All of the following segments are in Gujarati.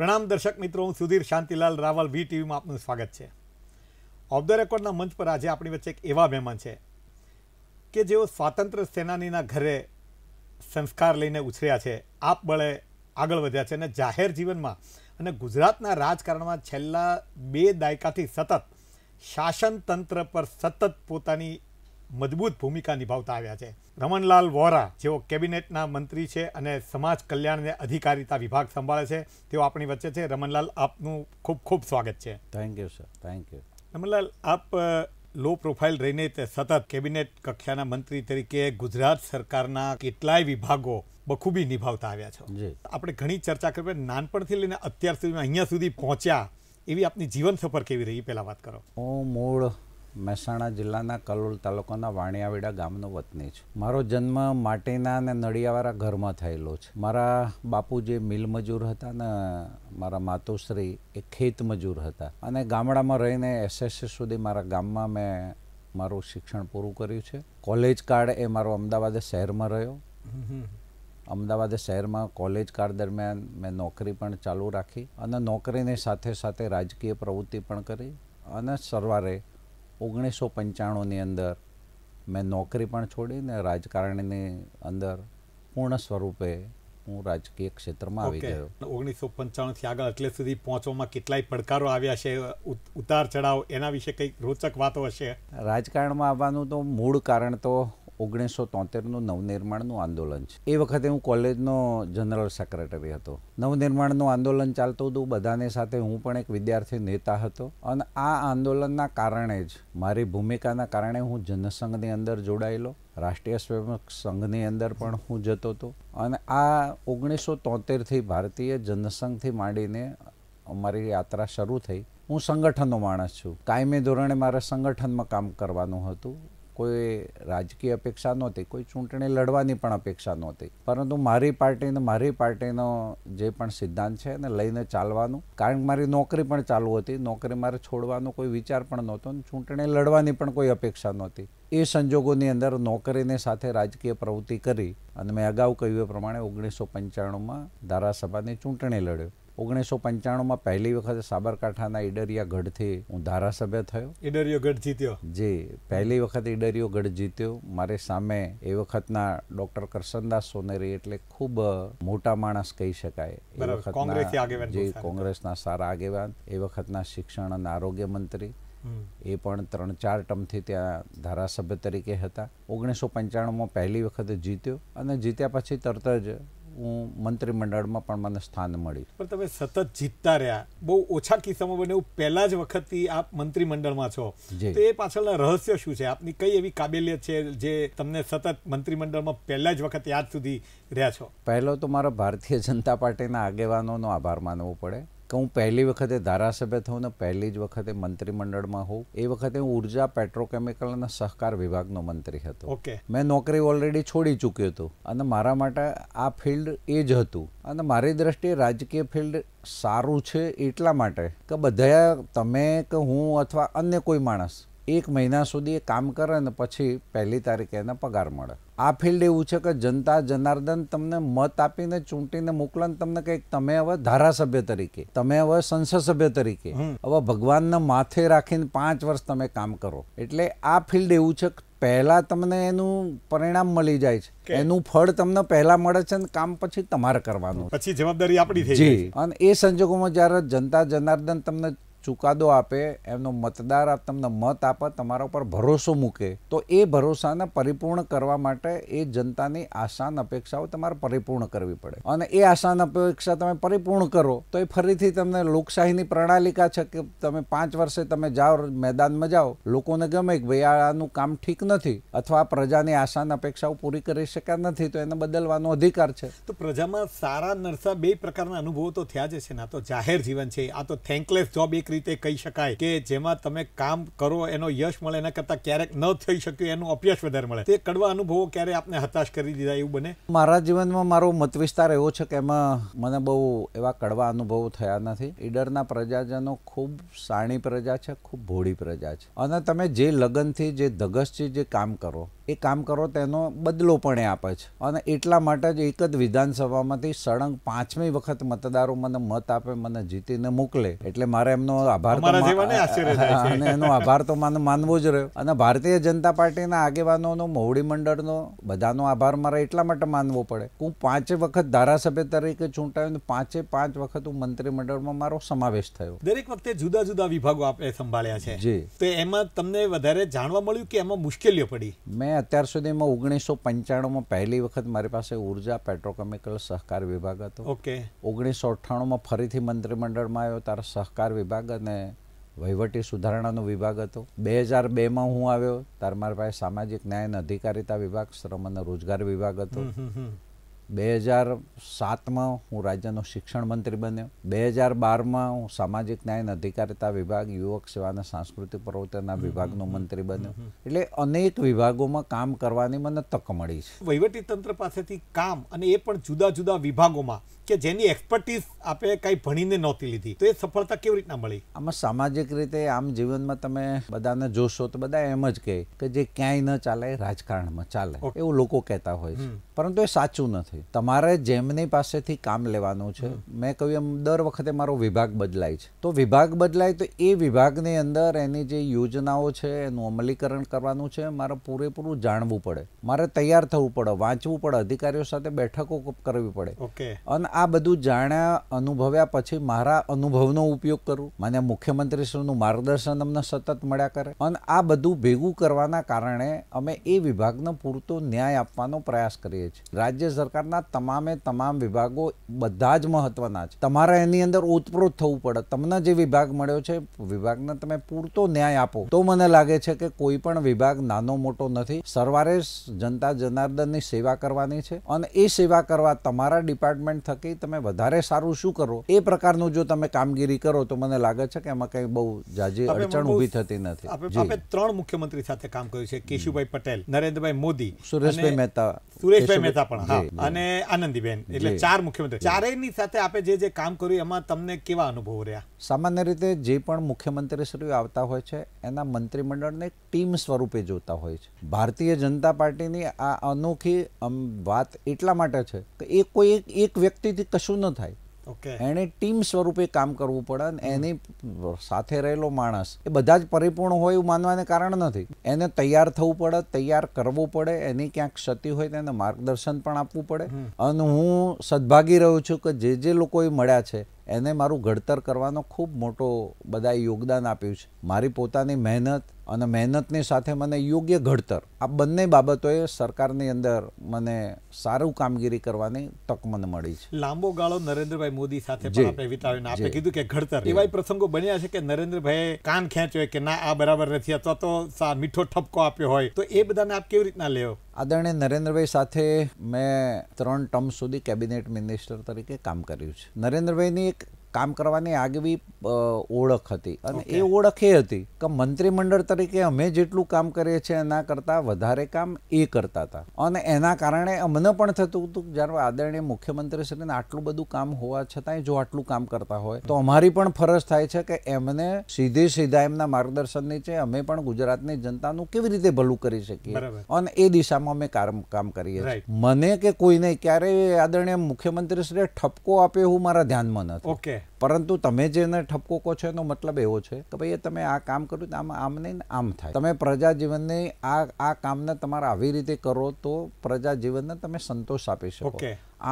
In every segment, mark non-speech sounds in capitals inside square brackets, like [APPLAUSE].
પ્રણામ દર્શક મિત્રો હું સુધીર શાંતિલાલ રાવલ વી ટીવીમાં આપનું સ્વાગત છે ઓફ ધ રેકોર્ડના મંચ પર આજે આપણી વચ્ચે એક એવા મહેમાન છે કે જેઓ સ્વાતંત્ર્ય સેનાનીના ઘરે સંસ્કાર લઈને ઉછર્યા છે આપબળે આગળ વધ્યા છે અને જાહેર જીવનમાં અને ગુજરાતના રાજકારણમાં છેલ્લા બે દાયકાથી સતત શાસન તંત્ર પર સતત પોતાની મજબૂત ભૂમિકા નિભાવતા આવ્યા છે રમણલાલ વોરા જેઓ કેબિનેટના મંત્રી છે અને સમાજ કલ્યાણને અને અધિકારીતા વિભાગ સંભાળે છે તેઓ આપણી વચ્ચે છે રમણલાલ આપનું ખૂબ ખૂબ સ્વાગત છે thank you sir thank you Ramanlal આપ લો પ્રોફાઇલ રહીને તે સતત કેબિનેટ કક્ષાના મંત્રી તરીકે ગુજરાત સરકારના કેટલાય વિભાગો બખૂબી નિભાવતા આવ્યા છો આપણે ઘણી ચર્ચા કરી નાનપણથી લઈને અત્યાર સુધીમાં અહીંયા સુધી પહોંચ્યા એવી આપની જીવન સફર કેવી રહી પહેલાં વાત કરો હું મૂળ મહેસાણા જિલ્લાના કલોલ તાલુકાના વાણિયાવેડા ગામનો વતની છું મારો જન્મ માટીના અને નળિયાવાળા ઘરમાં થયેલો છે મારા બાપુ જે મિલ મજૂર હતા ને મારા માતુશ્રી એ ખેત મજૂર હતા અને ગામડામાં રહીને એસએસસી સુધી મારા ગામમાં મેં મારું શિક્ષણ પૂરું કર્યું છે કોલેજ કાર્ડ એ મારો અમદાવાદ શહેરમાં રહ્યો અમદાવાદ શહેરમાં કોલેજ કાર દરમિયાન મેં નોકરી પણ ચાલુ રાખી અને નોકરીની સાથે સાથે રાજકીય પ્રવૃત્તિ પણ કરી અને સરવારે ઓગણીસો પંચાણુંની અંદર મેં નોકરી પણ છોડીને રાજકારણની અંદર પૂર્ણ સ્વરૂપે હું રાજકીય ક્ષેત્રમાં આવી ગયો ઓગણીસો થી આગળ એટલે સુધી પહોંચવામાં કેટલાય પડકારો આવ્યા છે ઉતાર ચઢાવ એના વિશે કંઈક રોચક વાતો હશે રાજકારણમાં આવવાનું તો મૂળ કારણ તો ઓગણીસો તોતેરનું નવનિર્માણનું આંદોલન છે એ વખતે હું કોલેજનો જનરલ સેક્રેટરી હતો નવનિર્માણનું આંદોલન ચાલતું હતું બધાને સાથે હું પણ એક વિદ્યાર્થી નેતા હતો અને આ આંદોલનના કારણે જ મારી ભૂમિકાના કારણે હું જનસંઘની અંદર જોડાયેલો રાષ્ટ્રીય સ્વયંસેવક સંઘની અંદર પણ હું જતો હતો અને આ ઓગણીસો તોતેરથી ભારતીય જનસંઘથી માંડીને અમારી યાત્રા શરૂ થઈ હું સંગઠનનો માણસ છું કાયમી ધોરણે મારે સંગઠનમાં કામ કરવાનું હતું કોઈ રાજકીય અપેક્ષા નહોતી કોઈ ચૂંટણી લડવાની પણ અપેક્ષા નહોતી પરંતુ મારી પાર્ટીને મારી પાર્ટીનો જે પણ સિદ્ધાંત છે એને લઈને ચાલવાનું કારણ કે મારી નોકરી પણ ચાલુ હતી નોકરી મારે છોડવાનો કોઈ વિચાર પણ નહોતો ચૂંટણી લડવાની પણ કોઈ અપેક્ષા નહોતી એ સંજોગોની અંદર નોકરીને સાથે રાજકીય પ્રવૃત્તિ કરી અને મેં અગાઉ કહ્યું એ પ્રમાણે ઓગણીસો પંચાણુંમાં ધારાસભાની ચૂંટણી લડ્યો ઓગણીસો પંચાણુંમાં પહેલી વખત સાબરકાંઠાના ઈડરિયા ગઢથી હું ધારાસભ્ય થયો ઈડરિયો ગઢ જીત્યો જે પહેલી વખત ઈડરિયો ગઢ જીત્યો મારે સામે એ વખતના ડોક્ટર કરશનદાસ સોનેરી એટલે ખૂબ મોટા માણસ કહી શકાય એ વખત જે કોંગ્રેસના સારા આગેવાન એ વખતના શિક્ષણ અને આરોગ્ય મંત્રી એ પણ ત્રણ ચાર ટર્મથી ત્યાં ધારાસભ્ય તરીકે હતા ઓગણીસો પંચાણુંમાં પહેલી વખત જીત્યો અને જીત્યા પછી તરત જ હું મંત્રીમંડળમાં પણ મને સ્થાન મળ્યું પણ તમે સતત જીતતા રહ્યા બહુ ઓછા કિસ્સામાં બને એવું પહેલા જ વખતથી આપ મંત્રીમંડળમાં છો તો એ પાછળના રહસ્ય શું છે આપની કઈ એવી કાબેલિયત છે જે તમને સતત મંત્રીમંડળમાં પહેલા જ વખત યાદ સુધી રહ્યા છો પહેલો તો મારો ભારતીય જનતા પાર્ટીના આગેવાનોનો આભાર માનવો પડે કે હું પહેલી વખતે ધારાસભ્ય થઉં ને પહેલી જ વખતે મંત્રીમંડળમાં હોઉં એ વખતે હું ઉર્જા પેટ્રોકેમિકલ અને સહકાર વિભાગનો મંત્રી હતો ઓકે મેં નોકરી ઓલરેડી છોડી ચૂક્યો હતો અને મારા માટે આ ફિલ્ડ એ જ હતું અને મારી દ્રષ્ટિએ રાજકીય ફિલ્ડ સારું છે એટલા માટે કે બધા તમે કે હું અથવા અન્ય કોઈ માણસ એક મહિના સુધી એ કામ કરે ને પછી પહેલી તારીખે એને પગાર મળે આ ફિલ્ડ એવું છે કે જનતા જનાર્દન તમને મત આપીને ચૂંટીને મોકલે તમને કંઈક તમે હવે ધારાસભ્ય તરીકે તમે હવે સંસદ સભ્ય તરીકે હવે ભગવાનને માથે રાખીને પાંચ વર્ષ તમે કામ કરો એટલે આ ફિલ્ડ એવું છે પહેલા તમને એનું પરિણામ મળી જાય છે એનું ફળ તમને પહેલા મળે છે અને કામ પછી તમારે કરવાનું પછી જવાબદારી આપણી થઈ અને એ સંજોગોમાં જ્યારે જનતા જનાર્દન તમને ચુકાદો આપે એમનો મતદાર તમને મત આપે તમારા ઉપર ભરોસો મૂકે તો એ ભરોસાને પરિપૂર્ણ કરવા માટે એ જનતાની આસાન અપેક્ષાઓ તમારે પરિપૂર્ણ કરવી પડે અને એ આસાન અપેક્ષા તમે પરિપૂર્ણ કરો તો એ ફરીથી તમને લોકશાહીની પ્રણાલિકા છે કે તમે પાંચ વર્ષે તમે જાઓ મેદાનમાં જાઓ લોકોને ગમે કે ભાઈ આનું કામ ઠીક નથી અથવા પ્રજાની આસાન અપેક્ષાઓ પૂરી કરી શક્યા નથી તો એને બદલવાનો અધિકાર છે તો પ્રજામાં સારા નરસા બે પ્રકારના અનુભવો તો થયા જ છે ને આ તો જાહેર જીવન છે આ તો થેન્કલેસ જોબ એક રીતે કહી શકાય કે જેમાં તમે કામ કરો એનો યશ મળે એના કરતાં ક્યારેક ન થઈ શક્યું એનું અપયશ વધારે મળે તે કડવા અનુભવો ક્યારે આપને હતાશ કરી દીધા એવું બને મારા જીવનમાં મારો મત વિસ્તાર એવો છે કે એમાં મને બહુ એવા કડવા અનુભવો થયા નથી ઈડરના પ્રજાજનો ખૂબ સાણી પ્રજા છે ખૂબ ભોળી પ્રજા છે અને તમે જે લગનથી જે ધગસથી જે કામ કરો એ કામ કરો તેનો બદલો પણ એ આપે છે અને એટલા માટે જ એક જ વિધાનસભામાંથી સળંગ પાંચમી વખત મતદારો મને મત આપે મને જીતીને મોકલે એટલે મારે એમનો આભાર અને એનો આભાર તો મને માનવો જ રહ્યો અને ભારતીય જનતા પાર્ટીના આગેવાનોનો મોવડી મંડળનો બધાનો આભાર મારે એટલા માટે માનવો પડે હું પાંચે વખત ધારાસભ્ય તરીકે ચૂંટાયો પાંચે પાંચ વખત હું મંત્રીમંડળમાં મારો સમાવેશ થયો દરેક વખતે જુદા જુદા વિભાગો આપણે સંભાળ્યા છે તો એમાં તમને વધારે જાણવા મળ્યું કે એમાં મુશ્કેલીઓ પડી મેં અત્યાર સુધીમાં ઓગણીસો પંચાણુંમાં પહેલી વખત મારી પાસે ઉર્જા પેટ્રોકેમિકલ સહકાર વિભાગ હતો ઓકે ઓગણીસો અઠ્ઠાણુંમાં ફરીથી મંત્રીમંડળમાં આવ્યો ત્યારે સહકાર વિભાગ અને વહીવટી સુધારણાનો વિભાગ હતો બે હજાર બેમાં હું આવ્યો ત્યારે મારી પાસે સામાજિક ન્યાય અને અધિકારીતા વિભાગ શ્રમ અને રોજગાર વિભાગ હતો બે હજાર સાતમાં હું રાજ્યનો શિક્ષણ મંત્રી બન્યો બે હજાર બારમાં હું સામાજિક ન્યાય અને અધિકારિતા વિભાગ યુવક સેવા અને સાંસ્કૃતિક પ્રવૃત્તિના વિભાગનો મંત્રી બન્યો એટલે અનેક વિભાગોમાં કામ કરવાની મને તક મળી છે વહીવટી તંત્ર પાસેથી કામ અને એ પણ જુદા જુદા વિભાગોમાં કે જેની એક્સપર્ટીસ આપે કઈ ભણીને નહોતી લીધી તો એ સફળતા કેવી રીતના મળી આમાં સામાજિક રીતે આમ જીવનમાં તમે બધાને જોશો તો બધા એમ જ કહે કે જે ક્યાંય ન ચાલે રાજકારણમાં ચાલે એવું લોકો કહેતા હોય છે પરંતુ એ સાચું નથી તમારે જેમની પાસેથી કામ લેવાનું છે મેં કહ્યું એમ દર વખતે મારો વિભાગ બદલાય છે તો વિભાગ બદલાય તો એ વિભાગની અંદર એની જે યોજનાઓ છે એનું અમલીકરણ કરવાનું છે મારે પૂરેપૂરું જાણવું પડે મારે તૈયાર થવું પડે વાંચવું પડે અધિકારીઓ સાથે બેઠકો કરવી પડે અને આ બધું જાણ્યા અનુભવ્યા પછી મારા અનુભવનો ઉપયોગ કરું મને મુખ્યમંત્રીશ્રીનું માર્ગદર્શન અમને સતત મળ્યા કરે અને આ બધું ભેગું કરવાના કારણે અમે એ વિભાગને પૂરતો ન્યાય આપવાનો પ્રયાસ કરીએ છીએ રાજ્ય સરકારના તમામે તમામ વિભાગો બધા જ મહત્વના છે તમારે એની અંદર ઓતપ્રોત થવું પડે તમને જે વિભાગ મળ્યો છે વિભાગને તમે પૂરતો ન્યાય આપો તો મને લાગે છે કે કોઈ પણ વિભાગ નાનો મોટો નથી સરવારે જનતા જનાર્દનની સેવા કરવાની છે અને એ સેવા કરવા તમારા ડિપાર્ટમેન્ટ થકી કે તમે વધારે સારું શું કરો એ પ્રકારનું જો તમે કામગીરી કરો તો મને લાગે છે કે એમાં કંઈ બહુ જાજી અડચણ ઊભી થતી નથી આપણે ત્રણ મુખ્યમંત્રી સાથે કામ કર્યું છે કેશુભાઈ પટેલ નરેન્દ્રભાઈ મોદી સુરેશભાઈ મહેતા સુરેશભાઈ મહેતા પણ અને આનંદીબેન એટલે ચાર મુખ્યમંત્રી ચારેયની સાથે આપણે જે જે કામ કર્યું એમાં તમને કેવા અનુભવ રહ્યા સામાન્ય રીતે જે પણ મુખ્યમંત્રી શ્રી આવતા હોય છે એના મંત્રીમંડળને ટીમ સ્વરૂપે જોતા હોય છે ભારતીય જનતા પાર્ટીની આ અનોખી વાત એટલા માટે છે કે એ કોઈ એક વ્યક્તિ વ્યક્તિથી કશું ન થાય એણે ટીમ સ્વરૂપે કામ કરવું પડે અને એની સાથે રહેલો માણસ એ બધા જ પરિપૂર્ણ હોય એવું માનવાને કારણ નથી એને તૈયાર થવું પડે તૈયાર કરવું પડે એની ક્યાંક ક્ષતિ હોય તેને માર્ગદર્શન પણ આપવું પડે અને હું સદભાગી રહ્યો છું કે જે જે લોકોએ મળ્યા છે એને મારું ઘડતર કરવાનો ખૂબ મોટો બધાએ યોગદાન આપ્યું છે મારી પોતાની મહેનત અને મહેનતની સાથે મને યોગ્ય ઘડતર આ બંને બાબતોએ સરકારની અંદર મને સારું કામગીરી કરવાની તક મને મળી છે લાંબો ગાળો નરેન્દ્રભાઈ મોદી સાથે આપણે વિતાવીને આપણે કીધું કે ઘડતર એવા પ્રસંગો બન્યા છે કે નરેન્દ્રભાઈ કાન ખેંચ્યો કે ના આ બરાબર નથી અથવા તો મીઠો ઠપકો આપ્યો હોય તો એ બધાને આપ કેવી રીતના લેવો આદરણીય નરેન્દ્રભાઈ સાથે મેં ત્રણ ટર્મ સુધી કેબિનેટ મિનિસ્ટર તરીકે કામ કર્યું છે નરેન્દ્રભાઈની એક કામ કરવાની આગવી ઓળખ હતી અને એ ઓળખ એ હતી કે મંત્રીમંડળ તરીકે અમે જેટલું કામ કરીએ છીએ એના કરતાં વધારે કામ એ કરતા હતા અને એના કારણે અમને પણ થતું હતું જ્યારે આદરણીય મુખ્યમંત્રીશ્રીને આટલું બધું કામ હોવા છતાંય જો આટલું કામ કરતા હોય તો અમારી પણ ફરજ થાય છે કે એમને સીધે સીધા એમના માર્ગદર્શન નીચે અમે પણ ગુજરાતની જનતાનું કેવી રીતે ભલું કરી શકીએ અને એ દિશામાં અમે કામ કરીએ છીએ મને કે કોઈને ક્યારેય આદરણીય મુખ્યમંત્રીશ્રીએ ઠપકો આપ્યો એવું મારા ધ્યાનમાં નથી ઓકે પરંતુ તમે જેને ઠપકો કહો છો એનો મતલબ એવો છે કે ભાઈ તમે આ કામ કર્યું આમ આમ નહીં આમ થાય તમે પ્રજા જીવનને આ આ કામને તમારે આવી રીતે કરો તો પ્રજા જીવનને તમે સંતોષ આપી શકો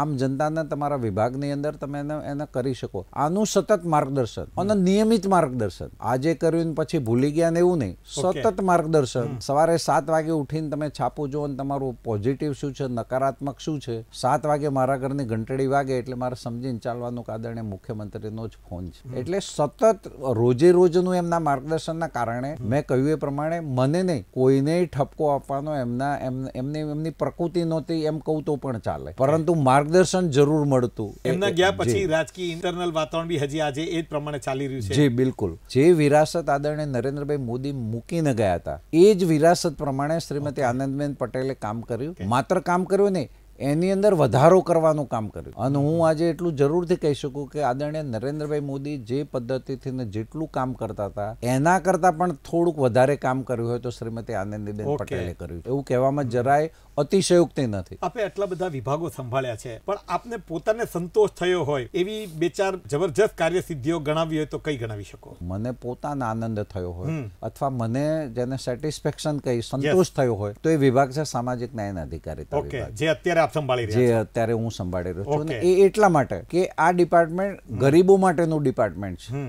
આમ જનતાના તમારા વિભાગની અંદર તમે એને એને કરી શકો આનું સતત માર્ગદર્શન અને નિયમિત માર્ગદર્શન આજે કર્યું પછી ભૂલી ગયા ને એવું નહીં સતત માર્ગદર્શન સવારે સાત વાગે ઉઠીને તમે છાપો જુઓ અને તમારું પોઝિટિવ શું છે નકારાત્મક શું છે સાત વાગે મારા ઘરની ઘંટડી વાગે એટલે મારે સમજીને ચાલવાનું કાદરણે મુખ્યમંત્રીનો જ ફોન છે એટલે સતત રોજે રોજનું એમના માર્ગદર્શનના કારણે મેં કહ્યું એ પ્રમાણે મને નહીં કોઈને ઠપકો આપવાનો એમના એમની એમની પ્રકૃતિ નહોતી એમ કહું તો પણ ચાલે પરંતુ મારા માર્ગદર્શન જરૂર મળતું એમના ગયા પછી રાજકીય ઇન્ટરનલ વાતાવરણ બી હજી આજે એ જ પ્રમાણે ચાલી રહ્યું છે જી બિલકુલ જે વિરાસત આદરણીય નરેન્દ્રભાઈ મોદી મૂકીને ગયા હતા એ જ વિરાસત પ્રમાણે શ્રીમતી આનંદબેન પટેલે કામ કર્યું માત્ર કામ કર્યું નહીં એની અંદર વધારો કરવાનું કામ કર્યું અને હું આજે એટલું જરૂરથી કહી શકું કે આદરણીય નરેન્દ્રભાઈ મોદી જે પદ્ધતિથી ને જેટલું કામ કરતા હતા એના કરતા પણ થોડુંક વધારે કામ કર્યું હોય તો શ્રીમતી આનંદીબેન પટેલે કર્યું એવું કહેવામાં જરાય અતિશયોક્તિ નથી આપે આટલા બધા વિભાગો સંભાળ્યા છે પણ આપને પોતાને સંતોષ થયો હોય એવી બે ચાર જબરજસ્ત કાર્યસિદ્ધિઓ ગણાવી હોય તો કઈ ગણાવી શકો મને પોતાનો આનંદ થયો હોય અથવા મને જેને સેટિસ્ફેક્શન કહી સંતોષ થયો હોય તો એ વિભાગ છે સામાજિક ન્યાય અધિકારી જે અત્યારે આપ સંભાળી રહ્યા જે અત્યારે હું સંભાળી રહ્યો છું એ એટલા માટે કે આ ડિપાર્ટમેન્ટ ગરીબો માટેનું ડિપાર્ટમેન્ટ છે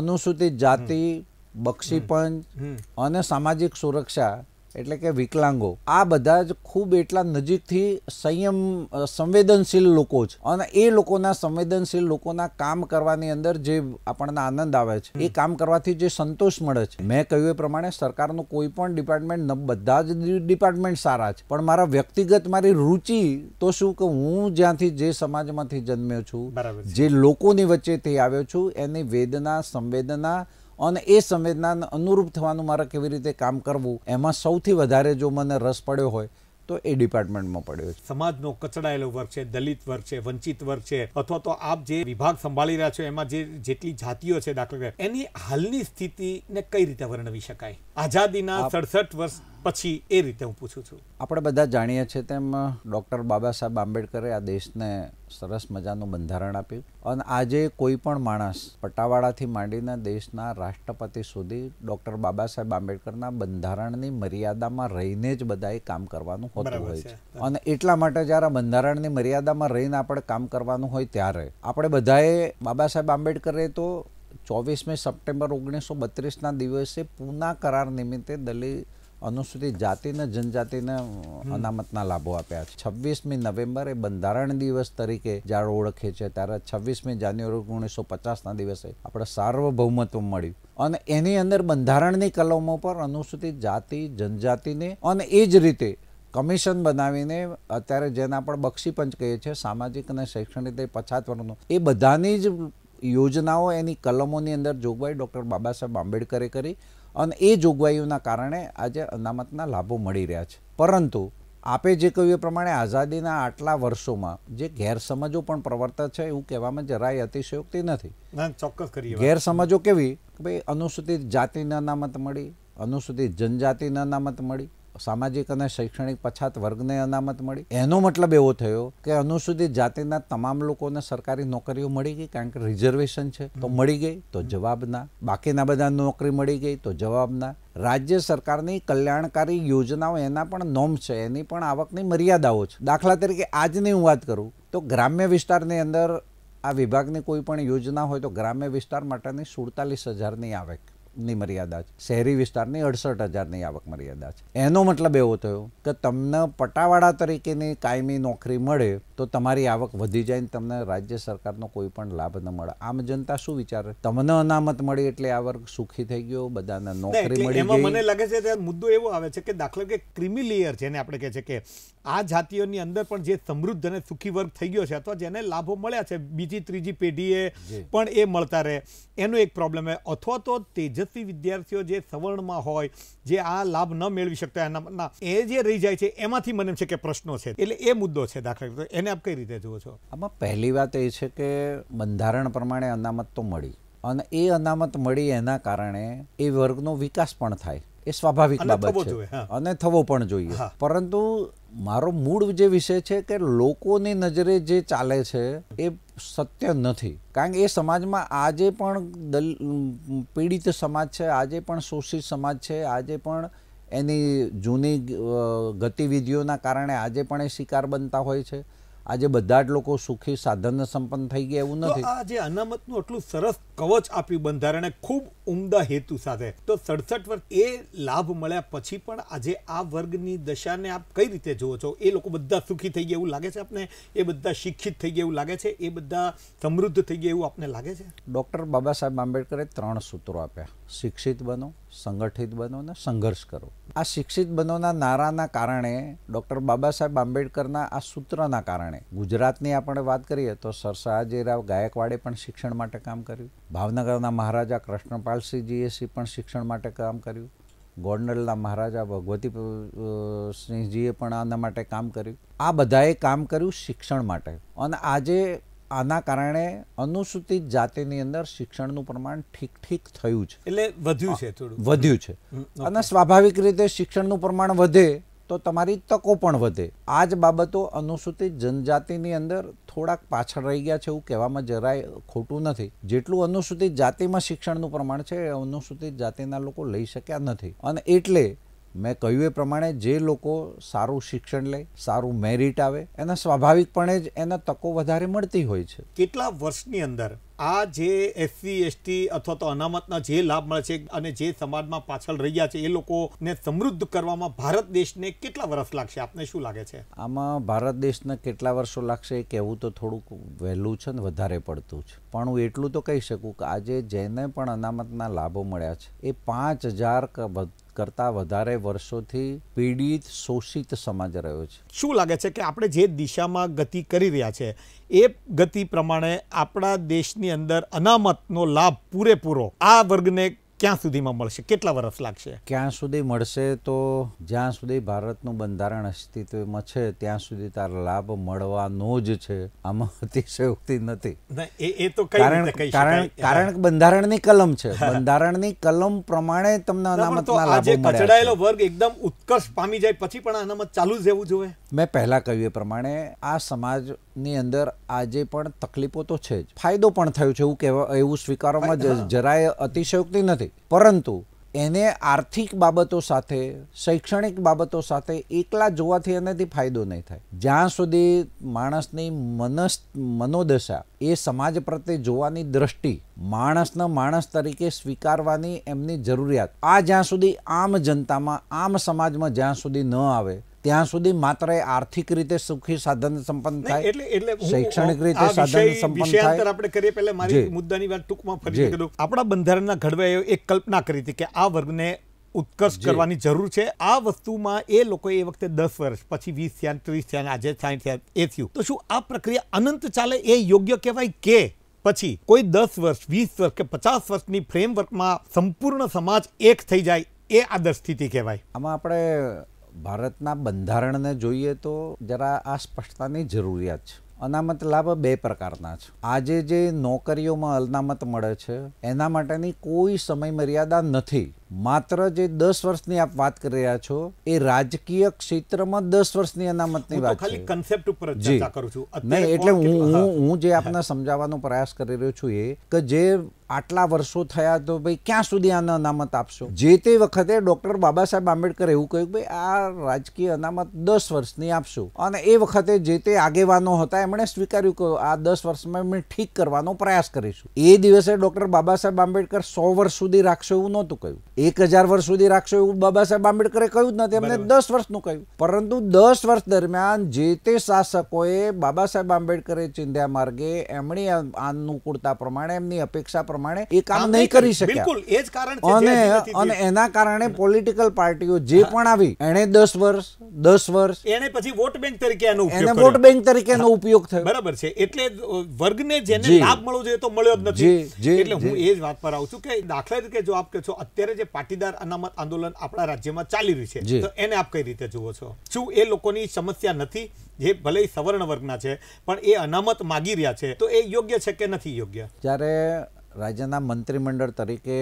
અનુસૂચિત જાતિ બક્ષી પંચ અને સામાજિક સુરક્ષા એટલે કે વિકલાંગો આ બધા જ ખૂબ એટલા નજીકથી સંયમ સંવેદનશીલ લોકો છે અને એ લોકોના સંવેદનશીલ લોકોના કામ કરવાની અંદર જે આપણને આનંદ આવે છે એ કામ કરવાથી જે સંતોષ મળે છે મેં કહ્યું એ પ્રમાણે સરકારનું કોઈ પણ ડિપાર્ટમેન્ટ બધા જ ડિપાર્ટમેન્ટ સારા છે પણ મારા વ્યક્તિગત મારી રુચિ તો શું કે હું જ્યાંથી જે સમાજમાંથી જન્મ્યો છું જે લોકોની વચ્ચેથી આવ્યો છું એની વેદના સંવેદના અને એ સંવેદનાને અનુરૂપ થવાનું મારે કેવી રીતે કામ કરવું એમાં સૌથી વધારે જો મને રસ પડ્યો હોય તો એ ડિપાર્ટમેન્ટમાં પડ્યો છે સમાજનો કચડાયેલો વર્ગ છે દલિત વર્ગ છે વંચિત વર્ગ છે અથવા તો આપ જે વિભાગ સંભાળી રહ્યા છો એમાં જે જેટલી જાતિઓ છે દાખલા એની હાલની સ્થિતિને કઈ રીતે વર્ણવી શકાય આઝાદીના સડસઠ વર્ષ પછી એ રીતે હું પૂછું છું આપણે બધા જાણીએ છીએ તેમ ડૉક્ટર બાબા સાહેબ આંબેડકરે આ દેશને સરસ મજાનું બંધારણ આપ્યું અને આજે કોઈ પણ માણસ પટાવાળાથી માંડીને દેશના રાષ્ટ્રપતિ સુધી ડૉક્ટર બાબા સાહેબ આંબેડકરના બંધારણની મર્યાદામાં રહીને જ બધાએ કામ કરવાનું હોતું હોય છે અને એટલા માટે જ્યારે બંધારણની મર્યાદામાં રહીને આપણે કામ કરવાનું હોય ત્યારે આપણે બધાએ બાબા સાહેબ આંબેડકરે તો ચોવીસમી સપ્ટેમ્બર ઓગણીસો બત્રીસના દિવસે પૂના કરાર નિમિત્તે દલિત અનુસૂચિત જાતિના જનજાતિને અનામતના લાભો આપ્યા છે છવ્વીસમી નવેમ્બર એ બંધારણ દિવસ તરીકે જ્યારે ઓળખે છે ત્યારે છવ્વીસમી જાન્યુઆરી ઓગણીસો પચાસના દિવસે આપણે સાર્વભૌમત્વ મળ્યું અને એની અંદર બંધારણની કલમો પર અનુસૂચિત જાતિ જનજાતિને અને એ જ રીતે કમિશન બનાવીને અત્યારે જેને આપણે બક્ષીપંચ કહીએ છીએ સામાજિક અને શૈક્ષણિક રીતે પછાત વર્ગનો એ બધાની જ યોજનાઓ એની કલમોની અંદર જોગવાઈ ડૉક્ટર બાબા સાહેબ આંબેડકરે કરી અને એ જોગવાઈઓના કારણે આજે અનામતના લાભો મળી રહ્યા છે પરંતુ આપે જે કહ્યું એ પ્રમાણે આઝાદીના આટલા વર્ષોમાં જે ગેરસમજો પણ પ્રવર્ત છે એવું કહેવામાં જરાય અતિશયોક્તિ નથી ચોક્કસ કરીએ ગેરસમજો કેવી કે ભાઈ અનુસૂચિત જાતિને અનામત મળી અનુસૂચિત જનજાતિને અનામત મળી સામાજિક અને શૈક્ષણિક પછાત વર્ગને અનામત મળી એનો મતલબ એવો થયો કે અનુસૂચિત જાતિના તમામ લોકોને સરકારી નોકરીઓ મળી ગઈ કારણ કે રિઝર્વેશન છે તો મળી ગઈ તો જવાબના બાકીના બધા નોકરી મળી ગઈ તો જવાબના રાજ્ય સરકારની કલ્યાણકારી યોજનાઓ એના પણ નોમ છે એની પણ આવકની મર્યાદાઓ છે દાખલા તરીકે આજની હું વાત કરું તો ગ્રામ્ય વિસ્તારની અંદર આ વિભાગની કોઈ પણ યોજના હોય તો ગ્રામ્ય વિસ્તાર માટેની સુડતાલીસ હજારની આવક ની મર્યાદા છે શહેરી વિસ્તારની અડસઠ હજારની આવક મર્યાદા છે એનો મતલબ એવો થયો કે તમને પટાવાળા તરીકેની કાયમી નોકરી મળે તો તમારી આવક વધી જાય ને તમને રાજ્ય સરકારનો કોઈ પણ લાભ ન મળે આમ જનતા શું વિચારે તમને અનામત મળી એટલે આ વર્ગ સુખી થઈ ગયો બધાને નોકરી મળી ગઈ મને લાગે છે મુદ્દો એવો આવે છે કે દાખલા કે ક્રિમિલિયર જેને આપણે કહે છે કે આ જાતિઓની અંદર પણ જે સમૃદ્ધ અને સુખી વર્ગ થઈ ગયો છે અથવા જેને લાભો મળ્યા છે બીજી ત્રીજી પેઢીએ પણ એ મળતા રહે એનો એક પ્રોબ્લેમ છે અથવા તો તેજ તેજસ્વી વિદ્યાર્થીઓ જે સવર્ણમાં હોય જે આ લાભ ન મેળવી શકતા એના એ જે રહી જાય છે એમાંથી મને છે કે પ્રશ્નો છે એટલે એ મુદ્દો છે દાખલા એને આપ કઈ રીતે જુઓ છો આમાં પહેલી વાત એ છે કે બંધારણ પ્રમાણે અનામત તો મળી અને એ અનામત મળી એના કારણે એ વર્ગનો વિકાસ પણ થાય એ સ્વાભાવિક બાબત છે અને થવો પણ જોઈએ પરંતુ મારો મૂળ જે વિષય છે કે લોકોની નજરે જે ચાલે છે એ સત્ય નથી કારણ કે એ સમાજમાં આજે પણ દલ પીડિત સમાજ છે આજે પણ શોષિત સમાજ છે આજે પણ એની જૂની ગતિવિધિઓના કારણે આજે પણ એ શિકાર બનતા હોય છે આજે બધા જ લોકો સુખી સાધન સંપન્ન થઈ ગયા એવું નથી આજે અનામતનું એટલું સરસ કવચ આપ્યું બંધારણે ખૂબ ઉમદા હેતુ સાથે તો સડસઠ વર્ષ એ લાભ મળ્યા પછી પણ આજે આ વર્ગની દશાને આપ કઈ રીતે જુઓ છો એ લોકો બધા સુખી થઈ ગયા એવું લાગે છે આપને એ બધા શિક્ષિત થઈ ગયા એવું લાગે છે એ બધા સમૃદ્ધ થઈ ગયા એવું આપને લાગે છે ડૉક્ટર બાબા સાહેબ આંબેડકરે ત્રણ સૂત્રો આપ્યા શિક્ષિત બનો સંગઠિત બનો અને સંઘર્ષ કરો આ શિક્ષિત બનોના નારાના કારણે ડૉક્ટર બાબા સાહેબ આંબેડકરના આ સૂત્રના કારણે ગુજરાતની આપણે વાત કરીએ તો સર સયાજીરાવ ગાયકવાડે પણ શિક્ષણ માટે કામ કર્યું ભાવનગરના મહારાજા કૃષ્ણપાલ પાલસી જીએસી પણ શિક્ષણ માટે કામ કર્યું ગોંડલના મહારાજા ભગવતી સિંહજીએ પણ આના માટે કામ કર્યું આ બધાએ કામ કર્યું શિક્ષણ માટે અને આજે આના કારણે અનુસૂચિત જાતિની અંદર શિક્ષણનું પ્રમાણ ઠીક ઠીક થયું છે એટલે વધ્યું છે થોડું વધ્યું છે અને સ્વાભાવિક રીતે શિક્ષણનું પ્રમાણ વધે તો તમારી તકો પણ વધે આ જ બાબતો અનુસૂચિત જનજાતિની અંદર થોડાક પાછળ રહી ગયા છે એવું કહેવામાં જરાય ખોટું નથી જેટલું અનુસૂચિત જાતિમાં શિક્ષણનું પ્રમાણ છે એ અનુસૂચિત જાતિના લોકો લઈ શક્યા નથી અને એટલે મેં કહ્યું એ પ્રમાણે જે લોકો સારું શિક્ષણ લે સારું મેરિટ આવે એના સ્વાભાવિકપણે જ એને તકો વધારે મળતી હોય છે કેટલા વર્ષની અંદર આ જે એસસી એસટી અથવા તો અનામતના જે લાભ મળે છે અને જે સમાજમાં પાછળ રહ્યા છે એ લોકોને સમૃદ્ધ કરવામાં ભારત દેશને કેટલા વર્ષ લાગશે આપને શું લાગે છે આમાં ભારત દેશને કેટલા વર્ષો લાગશે એ કહેવું તો થોડુંક વહેલું છે ને વધારે પડતું છે પણ હું એટલું તો કહી શકું કે આજે જેને પણ અનામતના લાભો મળ્યા છે એ પાંચ હજાર કરતાં વધારે વર્ષોથી પીડિત શોષિત સમાજ રહ્યો છે શું લાગે છે કે આપણે જે દિશામાં ગતિ કરી રહ્યા છે એ ગતિ પ્રમાણે આપણા દેશની અંદર અનામતનો લાભ પૂરેપૂરો આ વર્ગને ક્યાં સુધીમાં મળશે કેટલા વર્ષ લાગશે ક્યાં સુધી મળશે તો જ્યાં સુધી ભારતનું બંધારણ અસ્તિત્વમાં છે ત્યાં સુધી તાર લાભ મળવાનો જ છે આમાં અતિશયોક્તિ નથી એ તો કારણ કારણ કારણ કે બંધારણની કલમ છે બંધારણની કલમ પ્રમાણે તમને અનામતના લાભો કચડાયેલો વર્ગ એકદમ ઉત્કર્ષ પામી જાય પછી પણ અનામત ચાલુ જ રહેવું જોઈએ મેં પહેલા કહ્યું એ પ્રમાણે આ સમાજ ની અંદર આજે પણ તકલીફો તો છે જ ફાયદો પણ થયો છે એવું કહેવા એવું સ્વીકારવામાં જરાય અતિશયોક્તિ નથી પરંતુ એને આર્થિક બાબતો સાથે શૈક્ષણિક બાબતો સાથે એકલા જોવાથી એનાથી ફાયદો નહીં થાય જ્યાં સુધી માણસની મનસ મનોદશા એ સમાજ પ્રત્યે જોવાની દ્રષ્ટિ માણસને માણસ તરીકે સ્વીકારવાની એમની જરૂરિયાત આ જ્યાં સુધી આમ જનતામાં આમ સમાજમાં જ્યાં સુધી ન આવે ત્યાં સુધી માત્ર આર્થિક રીતે સુખી સાધન સંપન્ન થાય એટલે શૈક્ષણિક રીતે સાધન સંપન્ન થાય આપણે કરીએ પહેલા મારી મુદ્દાની વાત ટૂંકમાં ફરી કરું આપણા બંધારણના ઘડવાએ એક કલ્પના કરી હતી કે આ વર્ગને ઉત્કર્ષ કરવાની જરૂર છે આ વસ્તુમાં એ લોકો એ વખતે દસ વર્ષ પછી વીસ થયા ત્રીસ થયા આજે સાઠ થયા એ થયું તો શું આ પ્રક્રિયા અનંત ચાલે એ યોગ્ય કહેવાય કે પછી કોઈ દસ વર્ષ વીસ વર્ષ કે પચાસ વર્ષની ફ્રેમવર્કમાં સંપૂર્ણ સમાજ એક થઈ જાય એ આદર્શ સ્થિતિ કહેવાય આમાં આપણે ભારતના બંધારણને જોઈએ તો જરા આ સ્પષ્ટતાની જરૂરિયાત છે અનામત લાભ બે પ્રકારના છે આજે જે નોકરીઓમાં અનામત મળે છે એના માટેની કોઈ સમય મર્યાદા નથી માત્ર જે દસ વર્ષની આપ વાત કરી રહ્યા છો એ રાજકીય ક્ષેત્રમાં દસ વર્ષની અનામતની વાત છે ખાલી કોન્સેપ્ટ ઉપર ચર્ચા કરું છું નહીં એટલે હું હું જે આપને સમજાવવાનો પ્રયાસ કરી રહ્યો છું એ કે જે આટલા વર્ષો થયા તો ભાઈ ક્યાં સુધી આને અનામત આપશો જે તે વખતે ડોક્ટર બાબા સાહેબ આંબેડકર એવું કહ્યું ભાઈ આ રાજકીય અનામત દસ વર્ષની આપશું અને એ વખતે જે તે આગેવાનો હતા એમણે સ્વીકાર્યું કે આ દસ વર્ષમાં એમણે ઠીક કરવાનો પ્રયાસ કરીશું એ દિવસે ડોક્ટર બાબા સાહેબ આંબેડકર સો વર્ષ સુધી રાખશો એવું નહોતું કહ્યું એક હજાર વર્ષ સુધી રાખશો એવું બાબા સાહેબ આંબેડકરે કહ્યું જ નથી એમને દસ વર્ષનું કહ્યું પરંતુ દસ વર્ષ દરમિયાન જે તે શાસકોએ બાબા સાહેબ આંબેડકરે ચિંધ્યા માર્ગે એમની અનુકૂળતા પ્રમાણે એમની અપેક્ષા પ્રમાણે એ કામ નહીં કરી શક્યા અને અને એના કારણે પોલિટિકલ પાર્ટીઓ જે પણ આવી એણે દસ વર્ષ દસ વર્ષ એને પછી વોટ બેંક તરીકે એનો એને વોટ બેંક તરીકે એનો ઉપયોગ થયો બરાબર છે એટલે વર્ગને જેને લાભ મળવો જોઈએ તો મળ્યો જ નથી એટલે હું એ જ વાત પર આવું છું કે દાખલા તરીકે જો આપ કહો છો અત્યારે જે પાટીદાર અનામત આંદોલન આપણા રાજ્યમાં ચાલી રહ્યું છે તો એને આપ કઈ રીતે જુઓ છો શું એ લોકોની સમસ્યા નથી જે ભલે સવર્ણ વર્ગના છે પણ એ અનામત માગી રહ્યા છે તો એ યોગ્ય છે કે નથી યોગ્ય જ્યારે રાજ્યના મંત્રીમંડળ તરીકે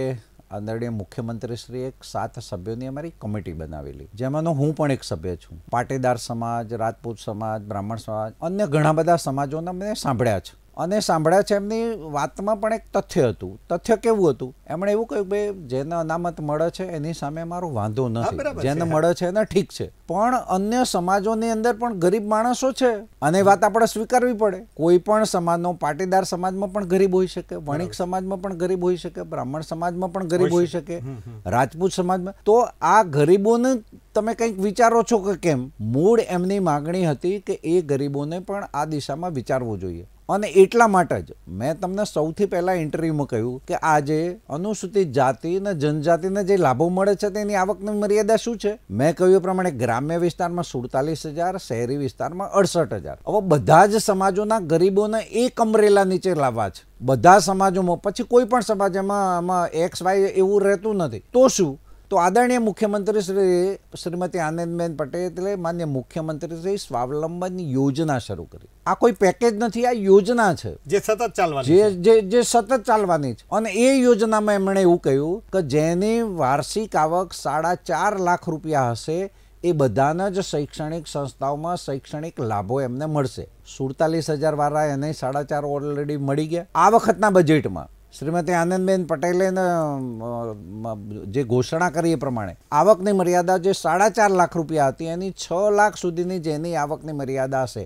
આદરણીય મુખ્યમંત્રીશ્રીએ એક સાત સભ્યોની અમારી કમિટી બનાવેલી જેમાંનો હું પણ એક સભ્ય છું પાટીદાર સમાજ રાજપૂત સમાજ બ્રાહ્મણ સમાજ અન્ય ઘણા બધા સમાજોના મેં સાંભળ્યા છે અને સાંભળ્યા છે એમની વાતમાં પણ એક તથ્ય હતું તથ્ય કેવું હતું એમણે એવું કહ્યું કે જેને અનામત મળે છે એની સામે મારો વાંધો નથી જેને મળે છે એને ઠીક છે પણ અન્ય સમાજોની અંદર પણ ગરીબ માણસો છે અને વાત આપણે સ્વીકારવી પડે કોઈ પણ સમાજનો પાટીદાર સમાજમાં પણ ગરીબ હોઈ શકે વણિક સમાજમાં પણ ગરીબ હોઈ શકે બ્રાહ્મણ સમાજમાં પણ ગરીબ હોઈ શકે રાજપૂત સમાજમાં તો આ ગરીબોને તમે કંઈક વિચારો છો કે કેમ મૂળ એમની માગણી હતી કે એ ગરીબોને પણ આ દિશામાં વિચારવું જોઈએ અને એટલા માટે જ મેં તમને સૌથી પહેલાં ઇન્ટરવ્યુમાં કહ્યું કે આજે અનુસૂચિત જાતિ અને જનજાતિને જે લાભો મળે છે તેની આવકની મર્યાદા શું છે મેં કહ્યું પ્રમાણે ગ્રામ્ય વિસ્તારમાં સુડતાલીસ હજાર શહેરી વિસ્તારમાં અડસઠ હજાર હવે બધા જ સમાજોના ગરીબોને એક અમરેલા નીચે લાવવા છે બધા સમાજોમાં પછી કોઈ પણ સમાજમાં એક્સ વાય એવું રહેતું નથી તો શું તો આદરણીય મુખ્યમંત્રી શ્રી શ્રીમતી આનંદબેન પટેલે માન્ય મુખ્યમંત્રી શ્રી સ્વાવલંબન યોજના શરૂ કરી આ કોઈ પેકેજ નથી આ યોજના છે જે સતત ચાલવાની જે જે સતત ચાલવાની છે અને એ યોજનામાં એમણે એવું કહ્યું કે જેની વાર્ષિક આવક સાડા ચાર લાખ રૂપિયા હશે એ બધાના જ શૈક્ષણિક સંસ્થાઓમાં શૈક્ષણિક લાભો એમને મળશે સુડતાલીસ હજાર વાળા એને સાડા ચાર ઓલરેડી મળી ગયા આ વખતના બજેટમાં શ્રીમતી આનંદબેન પટેલે જે ઘોષણા કરી એ પ્રમાણે આવકની મર્યાદા જે સાડા ચાર લાખ રૂપિયા હતી એની છ લાખ સુધીની જેની આવકની મર્યાદા હશે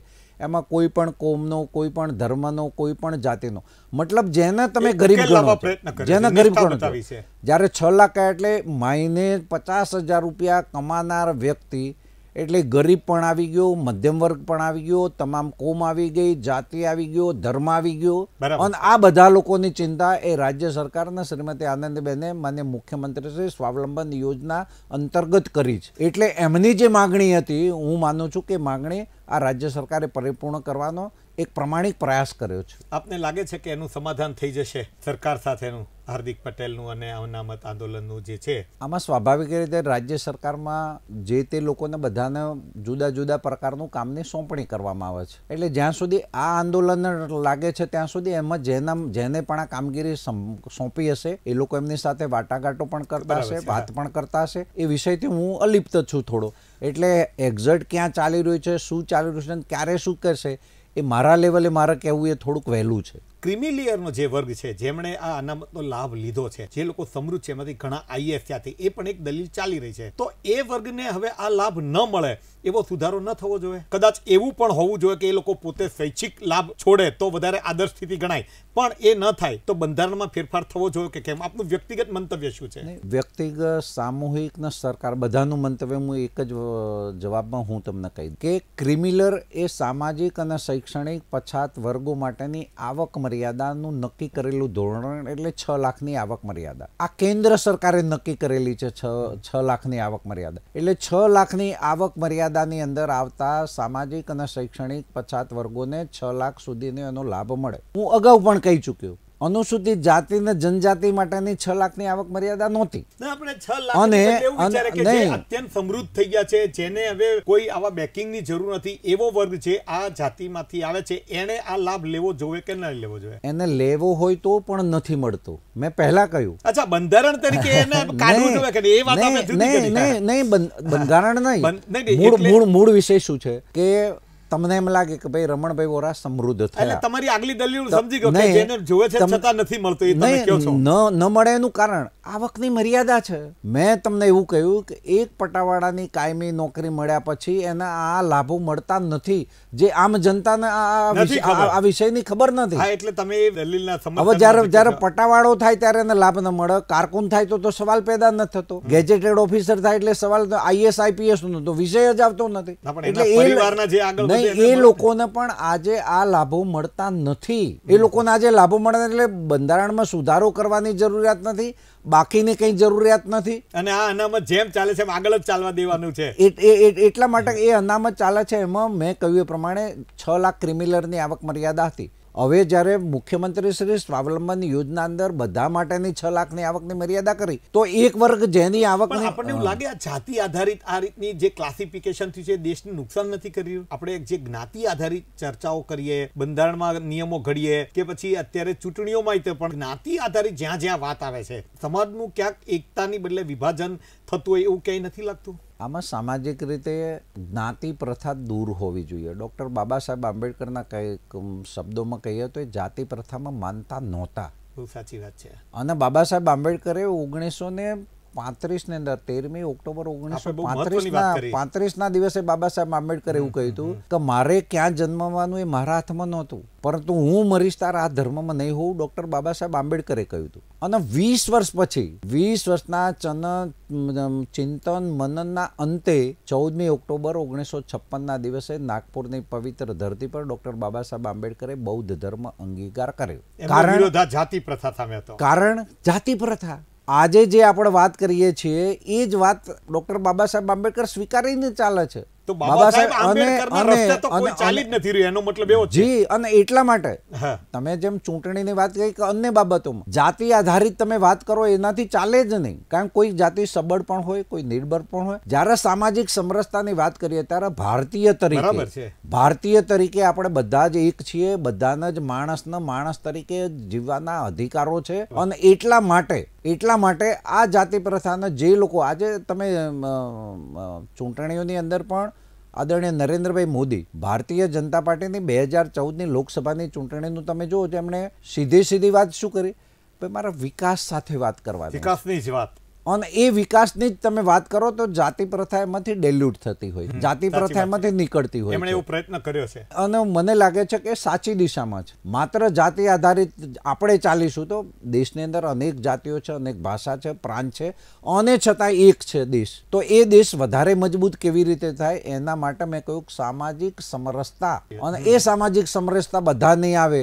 એમાં કોઈ પણ કોમનો કોઈ પણ ધર્મનો કોઈ પણ જાતિનો મતલબ જેને તમે ગરીબ ગણો જેને ગરીબ ગણો જ્યારે છ લાખ એટલે માહિને પચાસ હજાર રૂપિયા કમાનાર વ્યક્તિ એટલે ગરીબ પણ આવી ગયો મધ્યમ વર્ગ પણ આવી ગયો તમામ કોમ આવી ગઈ જાતિ આવી ગયો ધર્મ આવી ગયો અને આ બધા લોકોની ચિંતા એ રાજ્ય સરકારના શ્રીમતી આનંદબેને માન્ય મુખ્યમંત્રી શ્રી સ્વાવલંબન યોજના અંતર્ગત કરી છે એટલે એમની જે માગણી હતી હું માનું છું કે માગણી આ રાજ્ય સરકારે પરિપૂર્ણ કરવાનો એક પ્રમાણિક પ્રયાસ કર્યો છે આપને લાગે છે કે એનું સમાધાન થઈ જશે સરકાર સાથેનું હાર્દિક પટેલનું અને અનામત આંદોલનનું જે છે આમાં સ્વાભાવિક રીતે રાજ્ય સરકારમાં જે તે લોકોને બધાને જુદા જુદા પ્રકારનું કામની સોંપણી કરવામાં આવે છે એટલે જ્યાં સુધી આ આંદોલન લાગે છે ત્યાં સુધી એમાં જેના જેને પણ આ કામગીરી સોંપી હશે એ લોકો એમની સાથે વાટાઘાટો પણ કરતા હશે વાત પણ કરતા હશે એ વિષયથી હું અલિપ્ત છું થોડો એટલે એક્ઝેક્ટ ક્યાં ચાલી રહ્યું છે શું ચાલી રહ્યું છે ક્યારે શું કરશે એ મારા લેવલે મારે કહેવું એ થોડુંક વહેલું છે ક્રિમિલિયરનો જે વર્ગ છે જેમણે આ અનામતનો લાભ લીધો છે જે લોકો સમૃદ્ધ છે એમાંથી ઘણા આઈએએસ થયા છે એ પણ એક દલીલ ચાલી રહી છે તો એ વર્ગને હવે આ લાભ ન મળે એવો સુધારો ન થવો જોઈએ કદાચ એવું પણ હોવું જોઈએ કે એ લોકો પોતે શૈક્ષિક લાભ છોડે તો વધારે આદર્શ સ્થિતિ ગણાય પણ એ ન થાય તો બંધારણમાં ફેરફાર થવો જોઈએ કે કેમ આપનું વ્યક્તિગત મંતવ્ય શું છે વ્યક્તિગત સામૂહિક ને સરકાર બધાનું મંતવ્ય હું એક જ જવાબમાં હું તમને કહી કે ક્રિમિલર એ સામાજિક અને શૈક્ષણિક પછાત વર્ગો માટેની આવક મર્યાદાનું નક્કી કરેલું ધોરણ એટલે છ લાખની આવક મર્યાદા આ કેન્દ્ર સરકારે નક્કી કરેલી છે છ છ લાખની આવક મર્યાદા એટલે છ લાખની આવક મર્યાદાની અંદર આવતા સામાજિક અને શૈક્ષણિક પછાત વર્ગોને છ લાખ સુધીનો એનો લાભ મળે હું અગાઉ પણ કહી ચૂક્યું અનુસૂચિત જાતિ ને જનજાતિ માટેની છ લાખની આવક મર્યાદા નહોતી અને અત્યંત સમૃદ્ધ થઈ ગયા છે જેને હવે કોઈ આવા બેકિંગની જરૂર નથી એવો વર્ગ છે આ માંથી આવે છે એને આ લાભ લેવો જોવે કે ન લેવો જોઈએ એને લેવો હોય તો પણ નથી મળતો મેં પહેલા કહ્યું અચ્છા બંધારણ તરીકે [LAUGHS] એને કાઢવું જોઈએ કે એ વાત આપણે નહીં નહીં બંધારણ નહીં મૂળ મૂળ મૂળ વિષય શું છે કે તમને એમ લાગે કે ભાઈ રમણભાઈ વોરા સમૃદ્ધ થયા તમારી આગલી દલીલ સમજી ગયો કે જેને જોવે છે છતાં નથી મળતો એ તમે કહો છો ન ન મળે એનું કારણ આવકની મર્યાદા છે મેં તમને એવું કહ્યું કે એક પટાવાળાની કાયમી નોકરી મળ્યા પછી એના આ લાભો મળતા નથી જે આમ જનતાને આ વિષયની ખબર નથી હા એટલે તમે એ દલીલના સમર્થન હવે જ્યારે જ્યારે પટાવાળો થાય ત્યારે એને લાભ ન મળે કારકુન થાય તો તો સવાલ પેદા ન થતો ગેજેટેડ ઓફિસર થાય એટલે સવાલ આઈએસ આઈપીએસ નો તો વિષય જ આવતો નથી એટલે એ પરિવારના જે આગળ એ લોકોને પણ આજે આ લાભો મળતા નથી એ લોકોને આજે લાભો મળે એટલે બંધારણમાં સુધારો કરવાની જરૂરિયાત નથી બાકીની કંઈ જરૂરિયાત નથી અને આ અનામત જેમ ચાલે છે આગળ જ ચાલવા દેવાનું છે એટલા માટે એ અનામત ચાલે છે એમાં મેં કહ્યું એ પ્રમાણે છ લાખ ક્રિમિલરની આવક મર્યાદા હતી હવે જ્યારે મુખ્યમંત્રી મુખ્યમંત્રીશ્રી સ્વાવલંબન યોજના અંદર બધા માટેની છ લાખની આવકની મર્યાદા કરી તો એક વર્ગ જેની આવક આપણને એવું લાગે જાતિ આધારિત આ રીતની જે ક્લાસિફિકેશન થયું છે દેશને નુકસાન નથી કરી આપણે જે જ્ઞાતિ આધારિત ચર્ચાઓ કરીએ બંધારણમાં નિયમો ઘડીએ કે પછી અત્યારે ચૂંટણીઓમાં પણ જ્ઞાતિ આધારિત જ્યાં જ્યાં વાત આવે છે સમાજનું ક્યાંક એકતાની બદલે વિભાજન થતું હોય એવું ક્યાંય નથી લાગતું આમાં સામાજિક રીતે જ્ઞાતિ પ્રથા દૂર હોવી જોઈએ ડૉક્ટર બાબા સાહેબ આંબેડકરના કંઈક શબ્દોમાં કહીએ તો એ જાતિ પ્રથામાં માનતા નહોતા સાચી વાત છે અને બાબા સાહેબ આંબેડકરે ઓગણીસો ને પાંત્રીસની અંદર તેરમી ઓક્ટોબર ઓગણીસો પાંત્રીસના પાંત્રીસના દિવસે બાબા સાહેબ આંબેડકર એવું કહ્યું હતું કે મારે ક્યાં જન્મવાનું એ મારા હાથમાં નહોતું પરંતુ હું મરીશ તાર આ ધર્મમાં નહીં હોઉં ડોક્ટર બાબા સાહેબ આંબેડકરે કહ્યું હતું અને વીસ વર્ષ પછી વીસ વર્ષના ચન ચિંતન મનનના અંતે ચૌદમી ઓક્ટોબર ઓગણીસો છપ્પનના દિવસે નાગપુરની પવિત્ર ધરતી પર ડોક્ટર બાબા સાહેબ આંબેડકરે બૌદ્ધ ધર્મ અંગીકાર કર્યો કારણ જાતિ પ્રથા સામે હતો કારણ જાતિ પ્રથા આજે જે આપણે વાત કરીએ છીએ એ જ વાત ડૉક્ટર બાબા સાહેબ આંબેડકર સ્વીકારીને ચાલે છે બાબા સાહેબ આંબેડકરના રસ્તે તો ચાલી જ નથી રહ્યું એનો મતલબ જી અને એટલા માટે તમે જેમ ચૂંટણીની વાત કરી કે અન્ય બાબતોમાં જાતિ આધારિત તમે વાત કરો એનાથી ચાલે જ નહીં કારણ કોઈ જાતિ સબળ પણ હોય કોઈ નિર્બળ પણ હોય જ્યારે સામાજિક સમરસતાની વાત કરીએ ત્યારે ભારતીય તરીકે ભારતીય તરીકે આપણે બધા જ એક છીએ બધાના જ માણસના માણસ તરીકે જીવવાના અધિકારો છે અને એટલા માટે એટલા માટે આ જાતિ પ્રથાના જે લોકો આજે તમે ચૂંટણીઓની અંદર પણ આદરણીય નરેન્દ્રભાઈ મોદી ભારતીય જનતા પાર્ટીની બે હજાર ચૌદની લોકસભાની ચૂંટણીનું તમે જુઓ તેમણે સીધી સીધી વાત શું કરી મારા વિકાસ સાથે વાત કરવા વિકાસની જ વાત અને એ વિકાસની જ તમે વાત કરો તો જાતિ પ્રથા એમાંથી ડેલ્યુટ થતી હોય જાતિ પ્રથા એમાંથી નીકળતી હોય એવો પ્રયત્ન કર્યો છે અને મને લાગે છે કે સાચી દિશામાં છે માત્ર જાતિ આધારિત આપણે ચાલીશું તો દેશની અંદર અનેક જાતિઓ છે અનેક ભાષા છે પ્રાંત છે અને છતાં એક છે દેશ તો એ દેશ વધારે મજબૂત કેવી રીતે થાય એના માટે મેં કહ્યું સામાજિક સમરસતા અને એ સામાજિક સમરસતા બધા નહીં આવે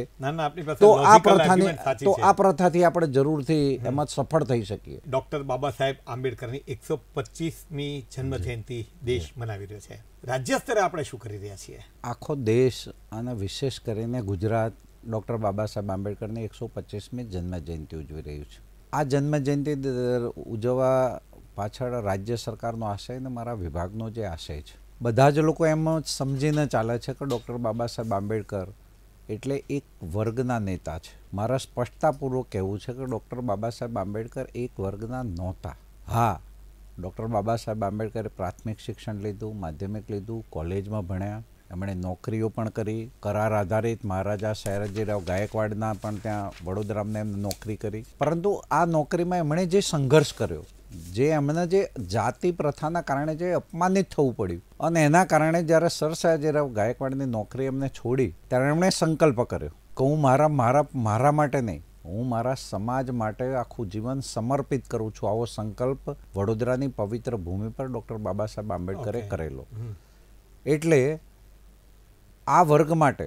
તો આ પ્રથાની તો આ પ્રથાથી આપણે જરૂરથી એમાં સફળ થઈ શકીએ ડોક્ટર બાબા બાબા સાહેબ આંબેડકરની એકસો પચીસમી જન્મજયંતિ દેશ મનાવી રહ્યો છે રાજ્ય સ્તરે આપણે શું કરી રહ્યા છીએ આખો દેશ અને વિશેષ કરીને ગુજરાત ડૉક્ટર બાબા સાહેબ આંબેડકરની એકસો પચીસમી જન્મજયંતિ ઉજવી રહ્યું છે આ જન્મજયંતિ ઉજવવા પાછળ રાજ્ય સરકારનો આશય અને મારા વિભાગનો જે આશય છે બધા જ લોકો એમ જ સમજીને ચાલે છે કે ડૉક્ટર બાબા સાહેબ આંબેડકર એટલે એક વર્ગના નેતા છે મારા સ્પષ્ટતાપૂર્વક કહેવું છે કે ડૉક્ટર બાબા સાહેબ આંબેડકર એક વર્ગના નહોતા હા ડૉક્ટર બાબા સાહેબ આંબેડકરે પ્રાથમિક શિક્ષણ લીધું માધ્યમિક લીધું કોલેજમાં ભણ્યા એમણે નોકરીઓ પણ કરી કરાર આધારિત મહારાજા સયાજીરાવ ગાયકવાડના પણ ત્યાં વડોદરામાં એમને નોકરી કરી પરંતુ આ નોકરીમાં એમણે જે સંઘર્ષ કર્યો જે એમને જે જાતિ પ્રથાના કારણે જે અપમાનિત થવું પડ્યું અને એના કારણે જ્યારે સર સયાજીરાવ ગાયકવાડની નોકરી એમને છોડી ત્યારે એમણે સંકલ્પ કર્યો કહું મારા મારા મારા માટે નહીં હું મારા સમાજ માટે આખું જીવન સમર્પિત કરું છું આવો સંકલ્પ વડોદરાની પવિત્ર ભૂમિ પર ડૉક્ટર બાબા સાહેબ આંબેડકરે કરેલો એટલે આ વર્ગ માટે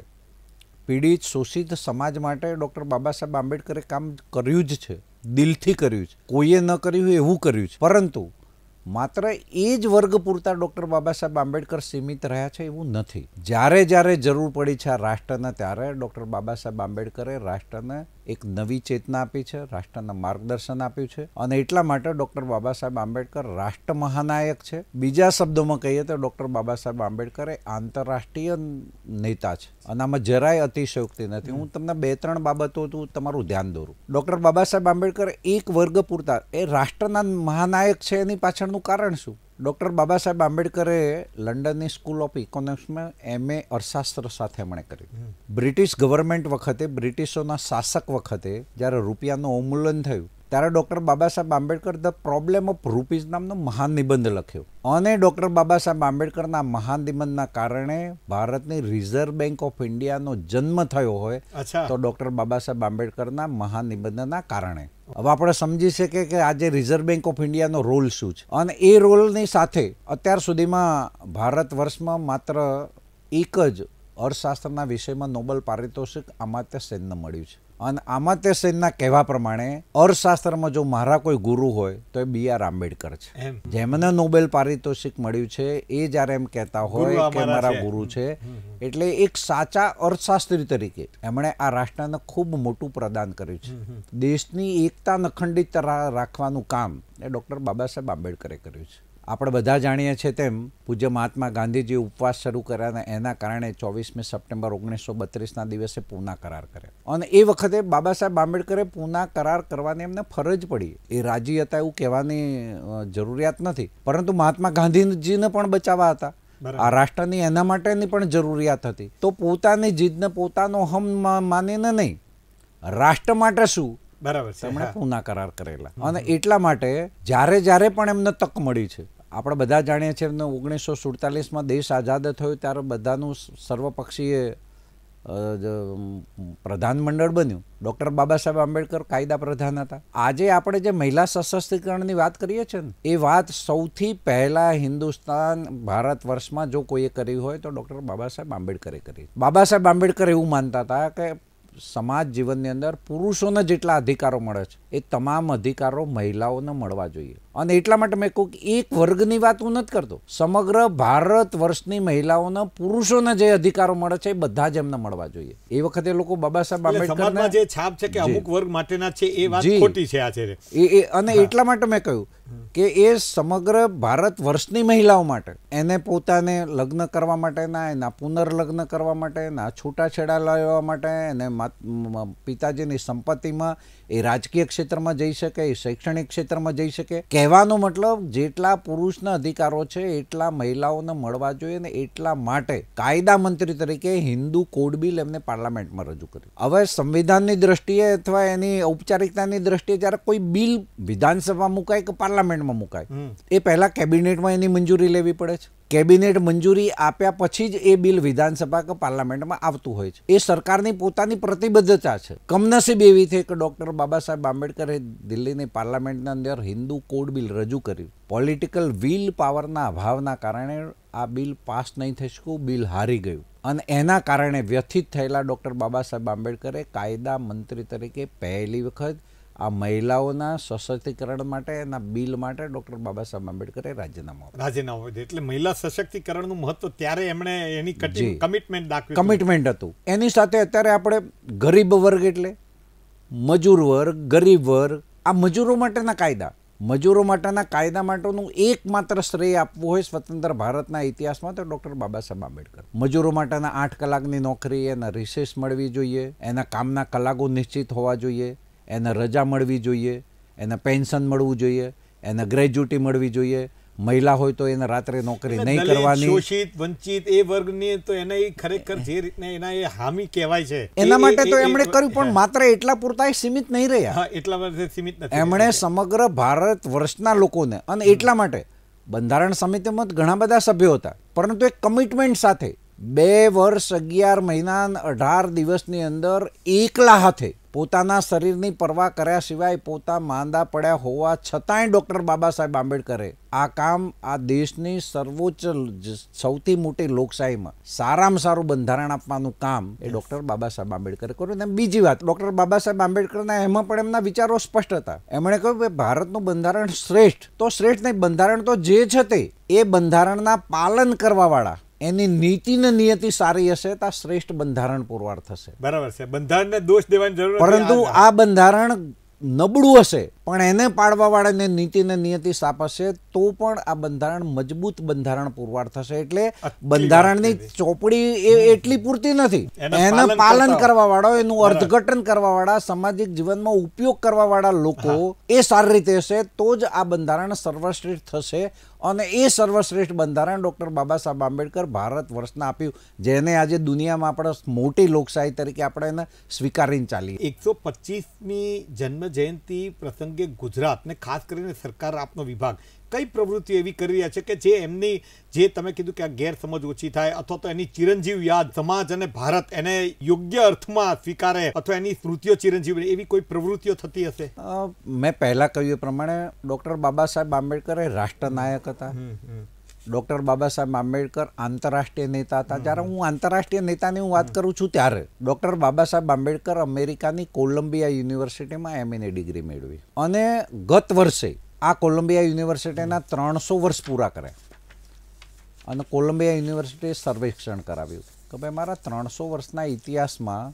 પીડિત શોષિત સમાજ માટે ડૉક્ટર બાબા સાહેબ આંબેડકરે કામ કર્યું જ છે દિલથી કર્યું છે કોઈએ ન કર્યું એવું કર્યું છે પરંતુ માત્ર એ જ વર્ગ પૂરતા ડૉક્ટર બાબા સાહેબ આંબેડકર સીમિત રહ્યા છે એવું નથી જ્યારે જ્યારે જરૂર પડી છે આ રાષ્ટ્રને ત્યારે ડૉક્ટર બાબા સાહેબ આંબેડકરે રાષ્ટ્રને એક નવી ચેતના આપી છે રાષ્ટ્રના માર્ગદર્શન આપ્યું છે અને એટલા માટે ડૉક્ટર બાબા સાહેબ આંબેડકર રાષ્ટ્ર મહાનાયક છે બીજા શબ્દોમાં કહીએ તો ડૉક્ટર બાબા સાહેબ આંબેડકર એ આંતરરાષ્ટ્રીય નેતા છે અને આમાં જરાય અતિશયોક્તિ નથી હું તમને બે ત્રણ બાબતો તમારું ધ્યાન દોરું ડૉક્ટર બાબા સાહેબ આંબેડકર એક વર્ગ પૂરતા એ રાષ્ટ્રના મહાનાયક છે એની પાછળનું કારણ શું ડૉક્ટર બાબા સાહેબ આંબેડકરે લંડનની સ્કૂલ ઓફ ઇકોનોમિક્સમાં એમએ અર્થશાસ્ત્ર સાથે એમણે કર્યું બ્રિટિશ ગવર્મેન્ટ વખતે બ્રિટિશોના શાસક વખતે જ્યારે રૂપિયાનું અવમૂલન થયું ત્યારે doctor Baba Saheb Ambedkar the problem of rupees નામનો મહાન નિબંધ લખ્યો અને ડૉક્ટર બાબા સાહેબ આંબેડકરના મહાન નિબંધના કારણે ભારતની રિઝર્વ બેંક ઓફ ઇન્ડિયાનો જન્મ થયો હોય તો ડૉક્ટર બાબા સાહેબ આંબેડકરના મહાન નિબંધના કારણે હવે આપણે સમજી શકીએ કે આજે રિઝર્વ બેંક ઓફ ઇન્ડિયાનો રોલ શું છે અને એ રોલની સાથે અત્યાર સુધીમાં ભારત વર્ષમાં માત્ર એક જ અર્થશાસ્ત્રના વિષયમાં નોબલ પારિતોષિક આમાત્ય સેનને મળ્યું છે અને આમાં તે સેનના કહેવા પ્રમાણે અર્થશાસ્ત્રમાં જો મારા કોઈ ગુરુ હોય તો એ બી આર આંબેડકર છે જેમને નોબેલ પારિતોષિક મળ્યું છે એ જ્યારે એમ કહેતા હોય કે મારા ગુરુ છે એટલે એક સાચા અર્થશાસ્ત્રી તરીકે એમણે આ રાષ્ટ્રને ખૂબ મોટું પ્રદાન કર્યું છે દેશની એકતા અખંડિતતા રાખવાનું કામ એ ડૉક્ટર બાબા સાહેબ આંબેડકરે કર્યું છે આપણે બધા જાણીએ છીએ તેમ પૂજ્ય મહાત્મા ગાંધીજી ઉપવાસ શરૂ કર્યા અને એના કારણે ચોવીસમી સપ્ટેમ્બર ઓગણીસો બત્રીસના દિવસે પૂના કરાર કર્યા અને એ વખતે બાબા સાહેબ આંબેડકરે પૂના કરાર કરવાની એમને ફરજ પડી એ રાજી હતા એવું કહેવાની જરૂરિયાત નથી પરંતુ મહાત્મા ગાંધીજીને પણ બચાવવા હતા આ રાષ્ટ્રની એના માટેની પણ જરૂરિયાત હતી તો પોતાની જીદને પોતાનો હમ માનીને નહીં રાષ્ટ્ર માટે શું બરાબર તેમણે પૂના કરાર કરેલા અને એટલા માટે જ્યારે જ્યારે પણ એમને તક મળી છે આપણે બધા જાણીએ છીએ એમને ઓગણીસો સુડતાલીસમાં દેશ આઝાદ થયો ત્યારે બધાનું સર્વપક્ષીય પ્રધાનમંડળ બન્યું ડૉક્ટર બાબા સાહેબ આંબેડકર કાયદા પ્રધાન હતા આજે આપણે જે મહિલા સશક્તિકરણની વાત કરીએ છીએ ને એ વાત સૌથી પહેલાં હિન્દુસ્તાન ભારત વર્ષમાં જો કોઈએ કરી હોય તો ડૉક્ટર બાબા સાહેબ આંબેડકરે કરી બાબા સાહેબ આંબેડકર એવું માનતા હતા કે સમાજ જીવનની અંદર પુરુષોને જેટલા અધિકારો મળે છે એ તમામ અધિકારો મહિલાઓને મળવા જોઈએ અને એટલા માટે મેં કહું એક વર્ગની વાત હું નથી કરતો સમગ્ર ભારત વર્ષની મહિલાઓને પુરુષોને જે અધિકારો મળે છે એ બધા જ એમને મળવા જોઈએ એ વખતે લોકો બાબા સાહેબ આંબેડકર જે છાપ છે કે અમુક વર્ગ માટેના છે એ વાત ખોટી છે આ છે અને એટલા માટે મેં કહ્યું કે એ સમગ્ર ભારત વર્ષની મહિલાઓ માટે એને પોતાને લગ્ન કરવા માટેના એના પુનર્લગ્ન કરવા માટેના છૂટાછેડા લેવા માટે એને પિતાજીની સંપત્તિમાં એ રાજકીય ક્ષેત્રમાં જઈ શકે એ શૈક્ષણિક ક્ષેત્રમાં જઈ શકે કહેવાનો મતલબ જેટલા પુરુષના અધિકારો છે એટલા મહિલાઓને મળવા જોઈએ ને એટલા માટે કાયદા મંત્રી તરીકે હિન્દુ કોડ બિલ એમને પાર્લામેન્ટમાં રજૂ કર્યું હવે સંવિધાનની દ્રષ્ટિએ અથવા એની ઔપચારિકતાની દ્રષ્ટિએ જ્યારે કોઈ બિલ વિધાનસભા મુકાય કે પાર્લામેન્ટ પાર્લામેન્ટમાં મુકાય એ પહેલાં કેબિનેટમાં એની મંજૂરી લેવી પડે છે કેબિનેટ મંજૂરી આપ્યા પછી જ એ બિલ વિધાનસભા કે પાર્લામેન્ટમાં આવતું હોય છે એ સરકારની પોતાની પ્રતિબદ્ધતા છે કમનસીબ એવી છે કે ડૉક્ટર બાબા સાહેબ આંબેડકરે દિલ્હીની પાર્લામેન્ટના અંદર હિન્દુ કોડ બિલ રજૂ કર્યું પોલિટિકલ વિલ પાવરના અભાવના કારણે આ બિલ પાસ નહીં થઈ શકું બિલ હારી ગયું અને એના કારણે વ્યથિત થયેલા ડૉક્ટર બાબા સાહેબ આંબેડકરે કાયદા મંત્રી તરીકે પહેલી વખત આ મહિલાઓના સશક્તિકરણ માટે એના બિલ માટે ડૉક્ટર બાબા સાહેબ આંબેડકરે રાજીનામું રાજીનામું આપ્યું એટલે મહિલા સશક્તિકરણનું મહત્વ ત્યારે એમણે એની કમિટમેન્ટ દાખવી કમિટમેન્ટ હતું એની સાથે અત્યારે આપણે ગરીબ વર્ગ એટલે મજૂર વર્ગ ગરીબ વર્ગ આ મજૂરો માટેના કાયદા મજૂરો માટેના કાયદા માટેનું એકમાત્ર શ્રેય આપવું હોય સ્વતંત્ર ભારતના ઇતિહાસમાં તો ડૉક્ટર બાબા સાહેબ આંબેડકર મજૂરો માટેના આઠ કલાકની નોકરી એના રિસેસ મળવી જોઈએ એના કામના કલાકો નિશ્ચિત હોવા જોઈએ એને રજા મળવી જોઈએ એને પેન્શન મળવું જોઈએ એને ગ્રેજ્યુટી મળવી જોઈએ મહિલા હોય તો એને રાત્રે નોકરી નહીં કરવાની શોષિત વંચિત એ વર્ગની તો એને ખરેખર જે રીતને એના એ હામી કહેવાય છે એના માટે તો એમણે કર્યું પણ માત્ર એટલા પૂરતા સીમિત નહીં રહ્યા એટલા માટે સીમિત નથી એમણે સમગ્ર ભારત વર્ષના લોકોને અને એટલા માટે બંધારણ સમિતિમાં ઘણા બધા સભ્યો હતા પરંતુ એક કમિટમેન્ટ સાથે બે વર્ષ અગિયાર મહિના અઢાર દિવસની અંદર એકલા હાથે પોતાના શરીરની પરવા કર્યા સિવાય પોતા માંદા પડ્યા હોવા છતાંય ડૉક્ટર બાબા સાહેબ આંબેડકરે આ કામ આ દેશની સર્વોચ્ચ સૌથી મોટી લોકશાહીમાં સારામાં સારું બંધારણ આપવાનું કામ એ ડૉક્ટર બાબા સાહેબ આંબેડકરે કર્યું ને બીજી વાત ડૉક્ટર બાબા સાહેબ આંબેડકરના એમાં પણ એમના વિચારો સ્પષ્ટ હતા એમણે કહ્યું કે ભારતનું બંધારણ શ્રેષ્ઠ તો શ્રેષ્ઠ નહીં બંધારણ તો જે છે તે એ બંધારણના પાલન કરવાવાળા એની નીતિ ને નિયતિ સારી હશે તો શ્રેષ્ઠ બંધારણ પુરવાર થશે બરાબર છે બંધારણને દોષ દેવાની જરૂર પરંતુ આ બંધારણ નબળું હશે પણ એને પાડવાવાળાને નીતિને નિયતિ સ્થાપશે તો પણ આ બંધારણ મજબૂત બંધારણ પુરવાર થશે એટલે બંધારણની ચોપડી એ એટલી પૂરતી નથી એના પાલન કરવાવાળો એનું અર્થઘટન કરવાવાળા સામાજિક જીવનમાં ઉપયોગ કરવાવાળા લોકો એ સારી રીતે હશે તો જ આ બંધારણ સર્વશ્રેષ્ઠ થશે અને એ સર્વશ્રેષ્ઠ બંધારણ ડૉક્ટર બાબા સાહેબ આંબેડકર ભારત વર્ષના આપ્યું જેને આજે દુનિયામાં આપણે મોટી લોકશાહી તરીકે આપણે એને સ્વીકારીને ચાલીએ એકસો પચીસમી જન્મ જયંતિ પ્રસંગ આરોગ્ય ગુજરાત ને ખાસ કરીને સરકાર આપનો વિભાગ કઈ પ્રવૃત્તિ એવી કરી રહ્યા છે કે જે એમની જે તમે કીધું કે આ ગેરસમજ ઓછી થાય અથવા તો એની ચિરંજીવ યાદ સમાજ અને ભારત એને યોગ્ય અર્થમાં સ્વીકારે અથવા એની સ્મૃતિઓ ચિરંજીવ એવી કોઈ પ્રવૃત્તિઓ થતી હશે મેં પહેલા કહ્યું પ્રમાણે ડૉક્ટર બાબા સાહેબ આંબેડકર એ રાષ્ટ્રનાયક હતા ડૉક્ટર બાબા સાહેબ આંબેડકર આંતરરાષ્ટ્રીય નેતા હતા જ્યારે હું આંતરરાષ્ટ્રીય નેતાની હું વાત કરું છું ત્યારે ડૉક્ટર બાબા સાહેબ આંબેડકર અમેરિકાની કોલંબિયા યુનિવર્સિટીમાં એમએની ડિગ્રી મેળવી અને ગત વર્ષે આ કોલંબિયા યુનિવર્સિટીના ત્રણસો વર્ષ પૂરા કર્યા અને કોલંબિયા યુનિવર્સિટીએ સર્વેક્ષણ કરાવ્યું કે ભાઈ મારા ત્રણસો વર્ષના ઇતિહાસમાં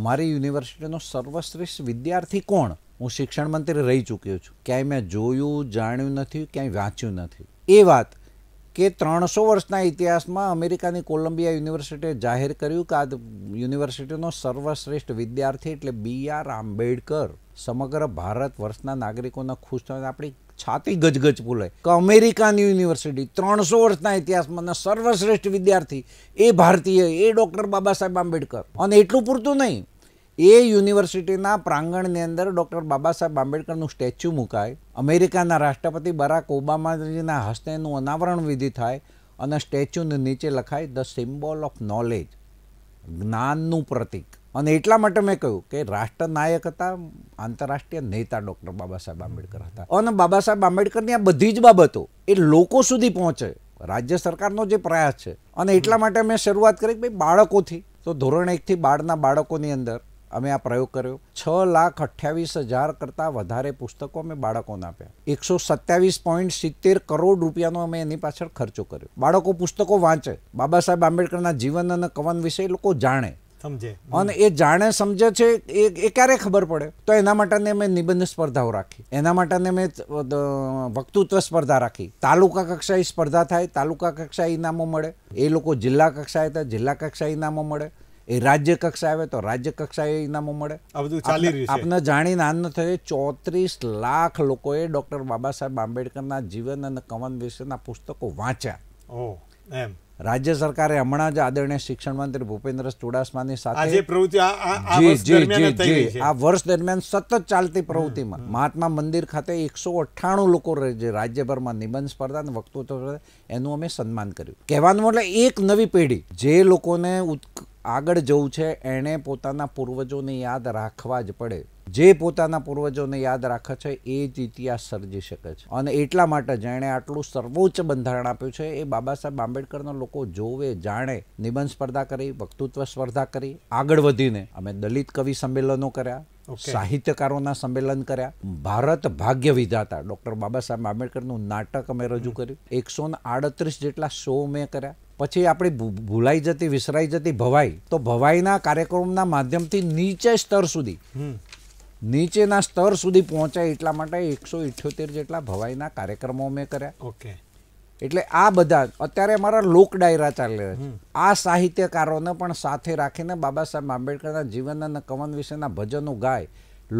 અમારી યુનિવર્સિટીનો સર્વશ્રેષ્ઠ વિદ્યાર્થી કોણ હું શિક્ષણ મંત્રી રહી ચૂક્યો છું ક્યાંય મેં જોયું જાણ્યું નથી ક્યાંય વાંચ્યું નથી એ વાત કે ત્રણસો વર્ષના ઇતિહાસમાં અમેરિકાની કોલંબિયા યુનિવર્સિટીએ જાહેર કર્યું કે આ યુનિવર્સિટીનો સર્વશ્રેષ્ઠ વિદ્યાર્થી એટલે બી આર આંબેડકર સમગ્ર ભારત વર્ષના નાગરિકોના ખુશ થવાને આપણી છાતી ગજગજ ફૂલે કે અમેરિકાની યુનિવર્સિટી ત્રણસો વર્ષના ઇતિહાસમાં સર્વશ્રેષ્ઠ વિદ્યાર્થી એ ભારતીય એ ડૉક્ટર બાબા સાહેબ આંબેડકર અને એટલું પૂરતું નહીં એ યુનિવર્સિટીના પ્રાંગણની અંદર ડૉક્ટર બાબા સાહેબ આંબેડકરનું સ્ટેચ્યુ મુકાય અમેરિકાના રાષ્ટ્રપતિ બરાક ઓબામાજીના હસ્તેનું અનાવરણ વિધિ થાય અને સ્ટેચ્યુની નીચે લખાય ધ સિમ્બોલ ઓફ નોલેજ જ્ઞાનનું પ્રતીક અને એટલા માટે મેં કહ્યું કે રાષ્ટ્રનાયક હતા આંતરરાષ્ટ્રીય નેતા ડૉક્ટર બાબા સાહેબ આંબેડકર હતા અને બાબા સાહેબ આંબેડકરની આ બધી જ બાબતો એ લોકો સુધી પહોંચે રાજ્ય સરકારનો જે પ્રયાસ છે અને એટલા માટે મેં શરૂઆત કરી કે ભાઈ બાળકોથી તો ધોરણ એકથી બારના બાળકોની અંદર અમે આ પ્રયોગ કર્યો છ લાખ અઠ્યાવીસ હજાર કરતાં વધારે પુસ્તકો અમે બાળકોને આપ્યા એકસો સત્યાવીસ પોઈન્ટ સિત્તેર કરોડ રૂપિયાનો અમે એની પાછળ ખર્ચો કર્યો બાળકો પુસ્તકો વાંચે બાબા સાહેબ આંબેડકરના જીવન અને કવન વિશે એ લોકો જાણે સમજે અને એ જાણે સમજે છે એ એ ક્યારે ખબર પડે તો એના માટેને અમે નિબંધ સ્પર્ધાઓ રાખી એના માટેને અમે વક્તૃત્વ સ્પર્ધા રાખી તાલુકા કક્ષાએ સ્પર્ધા થાય તાલુકા કક્ષાએ ઇનામો મળે એ લોકો જિલ્લા કક્ષાએ થાય જિલ્લા કક્ષાએ ઇનામો મળે એ રાજ્ય કક્ષા આવે તો રાજ્ય કક્ષા એ ઇનામો મળે આ બધું ચાલી રહ્યું છે આપને જાણીને આનંદ થયો ચોત્રીસ લાખ લોકોએ ડૉક્ટર બાબા સાહેબ આંબેડકરના જીવન અને કવન વિશેના પુસ્તકો વાંચ્યા એમ રાજ્ય સરકારે હમણાં જ આદરણીય શિક્ષણ મંત્રી ભૂપેન્દ્ર ચુડાસમાની સાથે આ વર્ષ દરમિયાન સતત ચાલતી પ્રવૃત્તિમાં મહાત્મા મંદિર ખાતે એકસો અઠ્ઠાણું લોકો જે રાજ્યભરમાં નિબંધ સ્પર્ધા અને વક્તૃત્વ એનું અમે સન્માન કર્યું કહેવાનું એટલે એક નવી પેઢી જે લોકોને આગળ જવું છે એણે પોતાના પૂર્વજોને યાદ રાખવા જ પડે જે પોતાના પૂર્વજોને યાદ રાખે છે એ જ ઇતિહાસ સર્જી શકે છે અને એટલા માટે જેણે આટલું સર્વોચ્ચ બંધારણ આપ્યું છે એ બાબા સાહેબ આંબેડકરના લોકો જોવે જાણે નિબંધ સ્પર્ધા કરી વક્તૃત્વ સ્પર્ધા કરી આગળ વધીને અમે દલિત કવિ સંમેલનો કર્યા સાહિત્યકારોના સંમેલન કર્યા ભારત ભાગ્ય વિધાતા ડૉક્ટર બાબા સાહેબ આંબેડકરનું નાટક અમે રજૂ કર્યું એકસો ને આડત્રીસ જેટલા શો મેં કર્યા પછી આપણી ભૂલાઈ જતી વિસરાઈ જતી ભવાઈ તો ભવાઈના કાર્યક્રમના માધ્યમથી નીચે સ્તર સુધી નીચેના સ્તર સુધી પહોંચાય એટલા માટે એકસો ઇઠ્યોતેર જેટલા ભવાઈના કાર્યક્રમો અમે કર્યા ઓકે એટલે આ બધા અત્યારે અમારા લોક ડાયરા ચાલી છે આ સાહિત્યકારોને પણ સાથે રાખીને બાબા સાહેબ આંબેડકરના જીવન અને કવન વિશેના ભજનો ગાય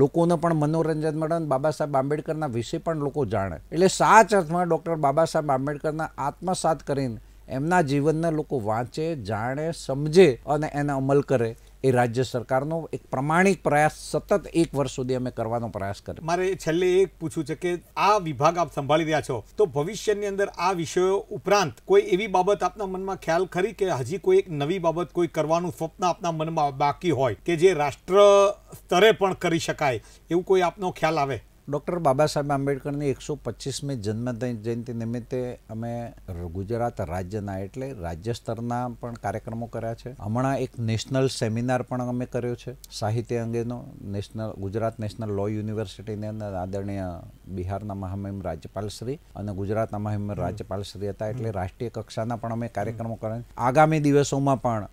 લોકોને પણ મનોરંજન મળે અને બાબા સાહેબ આંબેડકરના વિશે પણ લોકો જાણે એટલે સાચ અર્થમાં ડૉક્ટર બાબા સાહેબ આંબેડકરના આત્મસાત કરીને એમના જીવનને લોકો વાંચે જાણે સમજે અને એને અમલ કરે એ રાજ્ય સરકારનો એક પ્રમાણિક પ્રયાસ સતત એક વર્ષ સુધી અમે કરવાનો પ્રયાસ કર્યો મારે છેલ્લે એક પૂછવું છે કે આ વિભાગ આપ સંભાળી રહ્યા છો તો ભવિષ્યની અંદર આ વિષયો ઉપરાંત કોઈ એવી બાબત આપના મનમાં ખ્યાલ ખરી કે હજી કોઈ એક નવી બાબત કોઈ કરવાનું સ્વપ્ન આપના મનમાં બાકી હોય કે જે રાષ્ટ્ર સ્તરે પણ કરી શકાય એવું કોઈ આપનો ખ્યાલ આવે ડૉક્ટર બાબા સાહેબ આંબેડકરની એકસો પચીસમી જન્મ જયંતિ નિમિત્તે અમે ગુજરાત રાજ્યના એટલે રાજ્ય સ્તરના પણ કાર્યક્રમો કર્યા છે હમણાં એક નેશનલ સેમિનાર પણ અમે કર્યો છે સાહિત્ય અંગેનો નેશનલ ગુજરાત નેશનલ લો યુનિવર્સિટીની અંદર આદરણીય બિહારના મહામહિમ રાજ્યપાલશ્રી અને ગુજરાતના મહામહિમ રાજ્યપાલશ્રી હતા એટલે રાષ્ટ્રીય કક્ષાના પણ અમે કાર્યક્રમો કર્યા આગામી દિવસોમાં પણ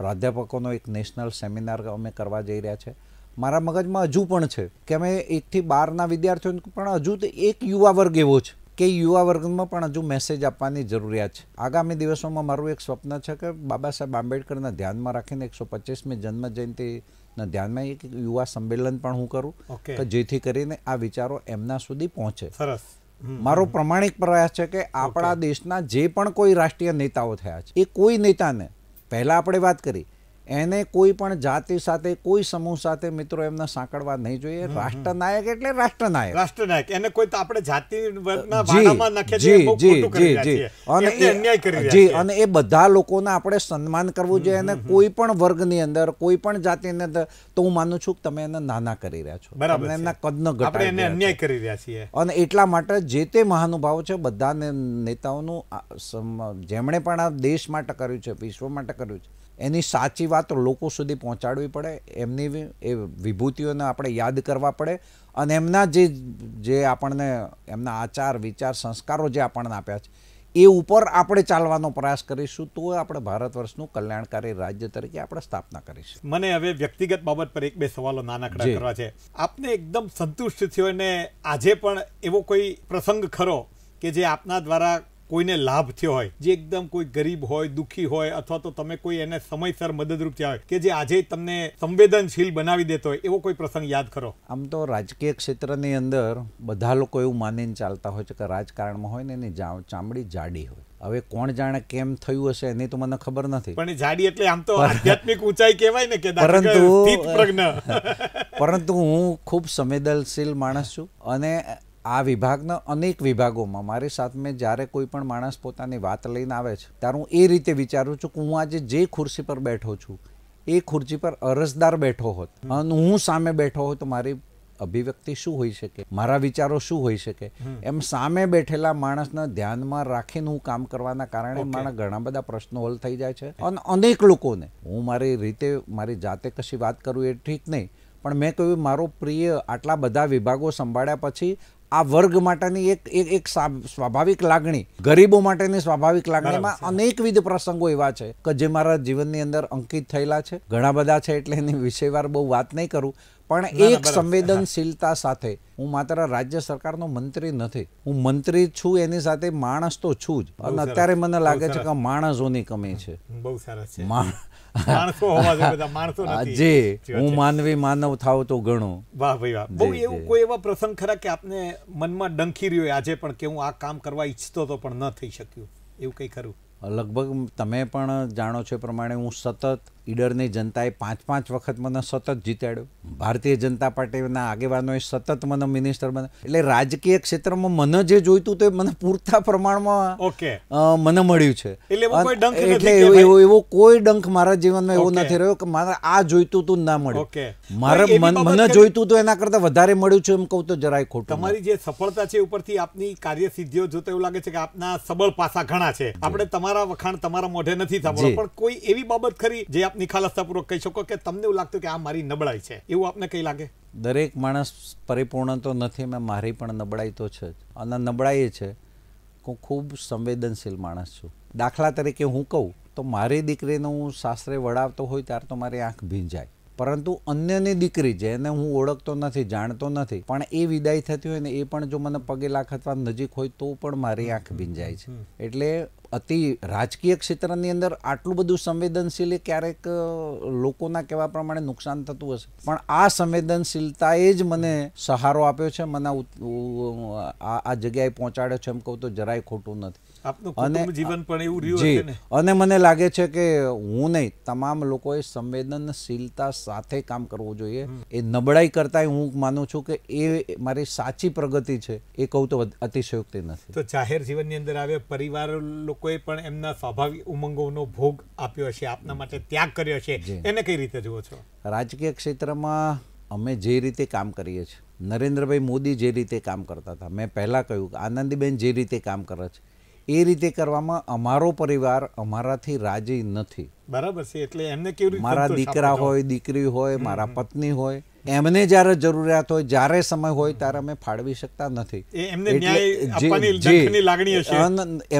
પ્રાધ્યાપકોનો એક નેશનલ સેમિનાર અમે કરવા જઈ રહ્યા છે મારા મગજમાં હજુ પણ છે કે અમે એકથી બારના વિદ્યાર્થીઓને પણ હજુ એક યુવા વર્ગ એવો છે કે યુવા વર્ગમાં પણ હજુ મેસેજ આપવાની જરૂરિયાત છે આગામી દિવસોમાં મારું એક સ્વપ્ન છે કે બાબા સાહેબ આંબેડકરના ધ્યાનમાં રાખીને એકસો પચીસમી જન્મ જયંતિના ધ્યાનમાં એક યુવા સંમેલન પણ હું કરું કે જેથી કરીને આ વિચારો એમના સુધી પહોંચે સરસ મારો પ્રમાણિક પ્રયાસ છે કે આપણા દેશના જે પણ કોઈ રાષ્ટ્રીય નેતાઓ થયા છે એ કોઈ નેતાને પહેલાં આપણે વાત કરી એને કોઈ પણ જાતિ સાથે કોઈ સમૂહ સાથે મિત્રો એમને સાંકળવા નહીં જોઈએ રાષ્ટ્રનાયક એટલે રાષ્ટ્રનાયક રાષ્ટ્રનાયક એને કોઈ આપણે જાતિ અને એ બધા લોકોને આપણે સન્માન કરવું જોઈએ અને કોઈ પણ વર્ગની અંદર કોઈ પણ જાતિની અંદર તો હું માનું છું કે તમે એને નાના કરી રહ્યા છો બરાબર એમના કદનો ઘટાડી એને અન્યાય કરી રહ્યા છીએ અને એટલા માટે જે તે મહાનુભાવો છે બધાને નેતાઓનું જેમણે પણ આ દેશ માટે કર્યું છે વિશ્વ માટે કર્યું છે એની સાચી વાત લોકો સુધી પહોંચાડવી પડે એમની એ વિભૂતિઓને આપણે યાદ કરવા પડે અને એમના જે જે આપણને એમના આચાર વિચાર સંસ્કારો જે આપણને આપ્યા છે એ ઉપર આપણે ચાલવાનો પ્રયાસ કરીશું તો આપણે ભારત વર્ષનું કલ્યાણકારી રાજ્ય તરીકે આપણે સ્થાપના કરીશું મને હવે વ્યક્તિગત બાબત પર એક બે સવાલો નાનકડા કરવા છે આપને એકદમ સંતુષ્ટ થયો અને આજે પણ એવો કોઈ પ્રસંગ ખરો કે જે આપના દ્વારા કોઈને લાભ થયો હોય જે એકદમ કોઈ ગરીબ હોય દુઃખી હોય અથવા તો તમે કોઈ એને સમયસર મદદરૂપ થયા હોય કે જે આજે તમને સંવેદનશીલ બનાવી દેતો હોય એવો કોઈ પ્રસંગ યાદ કરો આમ તો રાજકીય ક્ષેત્રની અંદર બધા લોકો એવું માનીને ચાલતા હોય છે કે રાજકારણમાં હોય ને એની ચામડી જાડી હોય હવે કોણ જાણે કેમ થયું હશે એની તો મને ખબર નથી પણ જાડી એટલે આમ તો આધ્યાત્મિક ઊંચાઈ કહેવાય ને કે પરંતુ [LAUGHS] પરંતુ હું ખૂબ સંવેદનશીલ માણસ છું અને આ વિભાગના અનેક વિભાગોમાં મારી સાથે મેં જ્યારે કોઈ પણ માણસ પોતાની વાત લઈને આવે છે ત્યારે હું એ રીતે વિચારું છું કે હું આજે જે ખુરશી પર બેઠો છું એ ખુરશી પર અરજદાર બેઠો હોત અને હું સામે બેઠો હોત તો મારી અભિવ્યક્તિ શું હોઈ શકે મારા વિચારો શું હોઈ શકે એમ સામે બેઠેલા માણસને ધ્યાનમાં રાખીને હું કામ કરવાના કારણે મારા ઘણા બધા પ્રશ્નો હલ થઈ જાય છે અને અનેક લોકોને હું મારી રીતે મારી જાતે કશી વાત કરું એ ઠીક નહીં પણ મેં કહ્યું મારો પ્રિય આટલા બધા વિભાગો સંભાળ્યા પછી આ વર્ગ માટેની એક એક સ્વાભાવિક લાગણી ગરીબો માટેની સ્વાભાવિક લાગણીમાં અનેકવિધ પ્રસંગો એવા છે કે જે મારા જીવનની અંદર અંકિત થયેલા છે ઘણા બધા છે એટલે એની વિષયવાર બહુ વાત નહીં કરું પણ એક સંવેદનશીલતા સાથે હું માત્ર રાજ્ય સરકારનો મંત્રી નથી હું મંત્રી છું એની સાથે માણસ તો છું જ અને અત્યારે મને લાગે છે કે માણસોની કમી છે બહુ સરસ છે માણસો હોવા જોઈએ બધા માણસો નથી હું માનવી માનવ થાવ તો ઘણો વાહ ભાઈ વાહ બહુ એવું કોઈ એવા પ્રસંગ ખરા કે આપને મનમાં ડંખી રહ્યો આજે પણ કે હું આ કામ કરવા ઈચ્છતો હતો પણ ન થઈ શક્યું એવું કંઈ ખરું લગભગ તમે પણ જાણો છો પ્રમાણે હું સતત ઈડરને જનતાએ પાંચ પાંચ વખત મને સતત જીતાડ્યો ભારતીય જનતા પાર્ટીના આગેવાનોએ સતત મને મિનિસ્ટર બના એટલે રાજકીય ક્ષેત્રમાં મને જે જોઈતું તે મને પૂરતા પ્રમાણમાં ઓકે મને મળ્યું છે એટલે એવો એવો કોઈ ડંખ મારા જીવનમાં એવો નથી રહ્યો કે મારે આ જોઈતું તું ના મળ્યું મારે મને જોઈતું તો એના કરતા વધારે મળ્યું છે એમ કહું તો જરાય ખોટું તમારી જે સફળતા છે ઉપરથી આપની કાર્ય સિદ્ધિઓ જોતા એવું લાગે છે કે આપના સબળ પાસા ઘણા છે આપણે તમારા વખાણ તમારા મોઢે નથી સાંભળો પણ કોઈ એવી બાબત ખરી જે આપ આપ નિખાલસતાપૂર્વક કહી શકો કે તમને એવું લાગતું કે આ મારી નબળાઈ છે એવું આપને કંઈ લાગે દરેક માણસ પરિપૂર્ણ તો નથી મેં મારી પણ નબળાઈ તો છે અને નબળાઈ છે હું ખૂબ સંવેદનશીલ માણસ છું દાખલા તરીકે હું કહું તો મારી દીકરીને હું સાસરે વડાવતો હોય ત્યારે તો મારી આંખ ભીંજાય પરંતુ અન્યની દીકરી જેને હું ઓળખતો નથી જાણતો નથી પણ એ વિદાય થતી હોય ને એ પણ જો મને પગે લાખ અથવા નજીક હોય તો પણ મારી આંખ ભીંજાય છે એટલે અતિ રાજકીય ક્ષેત્રની અંદર આટલું બધું સંવેદનશીલ ક્યારેક લોકોના કહેવા પ્રમાણે નુકસાન થતું હશે પણ આ સંવેદનશીલતાએ જ મને સહારો આપ્યો છે મને આ જગ્યાએ પહોંચાડ્યો છે એમ કહું તો જરાય ખોટું નથી અને મને લાગે છે કે હું નહીં તમામ લોકોએ સંવેદનશીલતા સાથે કામ કરવું જોઈએ એ નબળાઈ કરતા હું માનું છું કે એ મારી સાચી પ્રગતિ છે એ કહું તો અતિશયોક્તિ નથી તો જાહેર જીવનની અંદર આવે પરિવાર લોકોએ પણ એમના સ્વાભાવિક ઉમંગોનો ભોગ આપ્યો હશે આપના માટે ત્યાગ કર્યો છે એને કઈ રીતે જુઓ છો રાજકીય ક્ષેત્રમાં અમે જે રીતે કામ કરીએ છીએ નરેન્દ્રભાઈ મોદી જે રીતે કામ કરતા હતા મેં પહેલાં કહ્યું કે આનંદીબેન જે રીતે કામ કરે છે એ રીતે કરવામાં અમારો પરિવાર અમારાથી રાજી નથી બરાબર છે એટલે એમને કેવી મારા દીકરા હોય દીકરી હોય મારા પત્ની હોય એમને જ્યારે જરૂરિયાત હોય જ્યારે સમય હોય ત્યારે અમે ફાળવી શકતા નથી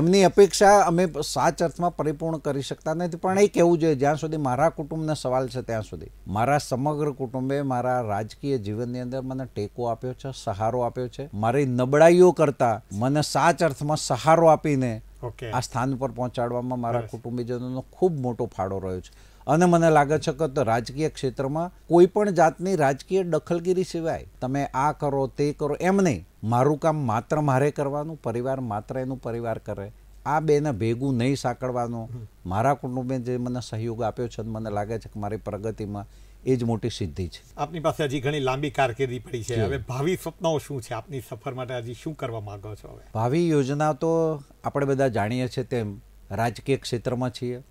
એમની અપેક્ષા અમે સાચ અર્થમાં પરિપૂર્ણ કરી શકતા નથી પણ એ કેવું જોઈએ જ્યાં સુધી મારા કુટુંબનો સવાલ છે ત્યાં સુધી મારા સમગ્ર કુટુંબે મારા રાજકીય જીવનની અંદર મને ટેકો આપ્યો છે સહારો આપ્યો છે મારી નબળાઈઓ કરતા મને સાચ અર્થમાં સહારો આપીને આ સ્થાન પર પહોંચાડવામાં મારા કુટુંબીજનોનો ખૂબ મોટો ફાળો રહ્યો છે અને મને લાગે છે કે રાજકીય ક્ષેત્રમાં કોઈ પણ જાતની રાજકીય દખલગીરી સિવાય તમે આ કરો તે કરો એમ નહીં મારું કામ માત્ર મારે કરવાનું પરિવાર માત્ર એનું પરિવાર કરે આ બેને ભેગું નહીં સાંકળવાનું મારા કુટુંબે જે મને સહયોગ આપ્યો છે મને લાગે છે કે મારી પ્રગતિમાં એ જ મોટી સિદ્ધિ છે આપની પાસે હજી ઘણી લાંબી કારકિર્દી પડી છે હવે ભાવિ સપનાઓ શું છે આપની સફર માટે હજી શું કરવા માંગો છો હવે ભાવિ યોજના તો આપણે બધા જાણીએ છીએ તેમ રાજકીય ક્ષેત્રમાં છીએ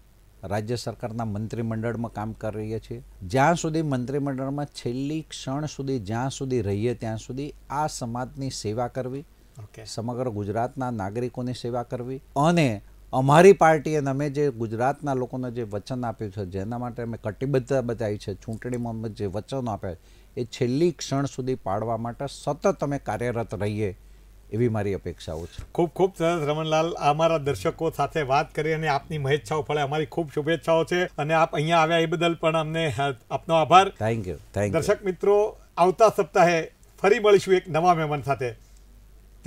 રાજ્ય સરકારના મંત્રીમંડળમાં કામ કરી રહીએ છીએ જ્યાં સુધી મંત્રીમંડળમાં છેલ્લી ક્ષણ સુધી જ્યાં સુધી રહીએ ત્યાં સુધી આ સમાજની સેવા કરવી સમગ્ર ગુજરાતના નાગરિકોની સેવા કરવી અને અમારી પાર્ટી અને અમે જે ગુજરાતના લોકોને જે વચન આપ્યું છે જેના માટે અમે કટિબદ્ધતા બતાવી છે ચૂંટણીમાં અમે જે વચનો આપ્યા એ છેલ્લી ક્ષણ સુધી પાડવા માટે સતત અમે કાર્યરત રહીએ એવી મારી અપેક્ષાઓ છે ખૂબ ખૂબ સરસ રમણલાલ અમારા દર્શકો સાથે વાત કરી અને આપની મહેચ્છાઓ ફળે અમારી ખૂબ શુભેચ્છાઓ છે અને આપ અહીંયા આવ્યા એ બદલ પણ અમને આપનો આભાર થેન્ક યુ થેન્ક દર્શક મિત્રો આવતા સપ્તાહે ફરી મળીશું એક નવા મહેમાન સાથે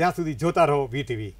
ત્યાં સુધી જોતા રહો વીટીવી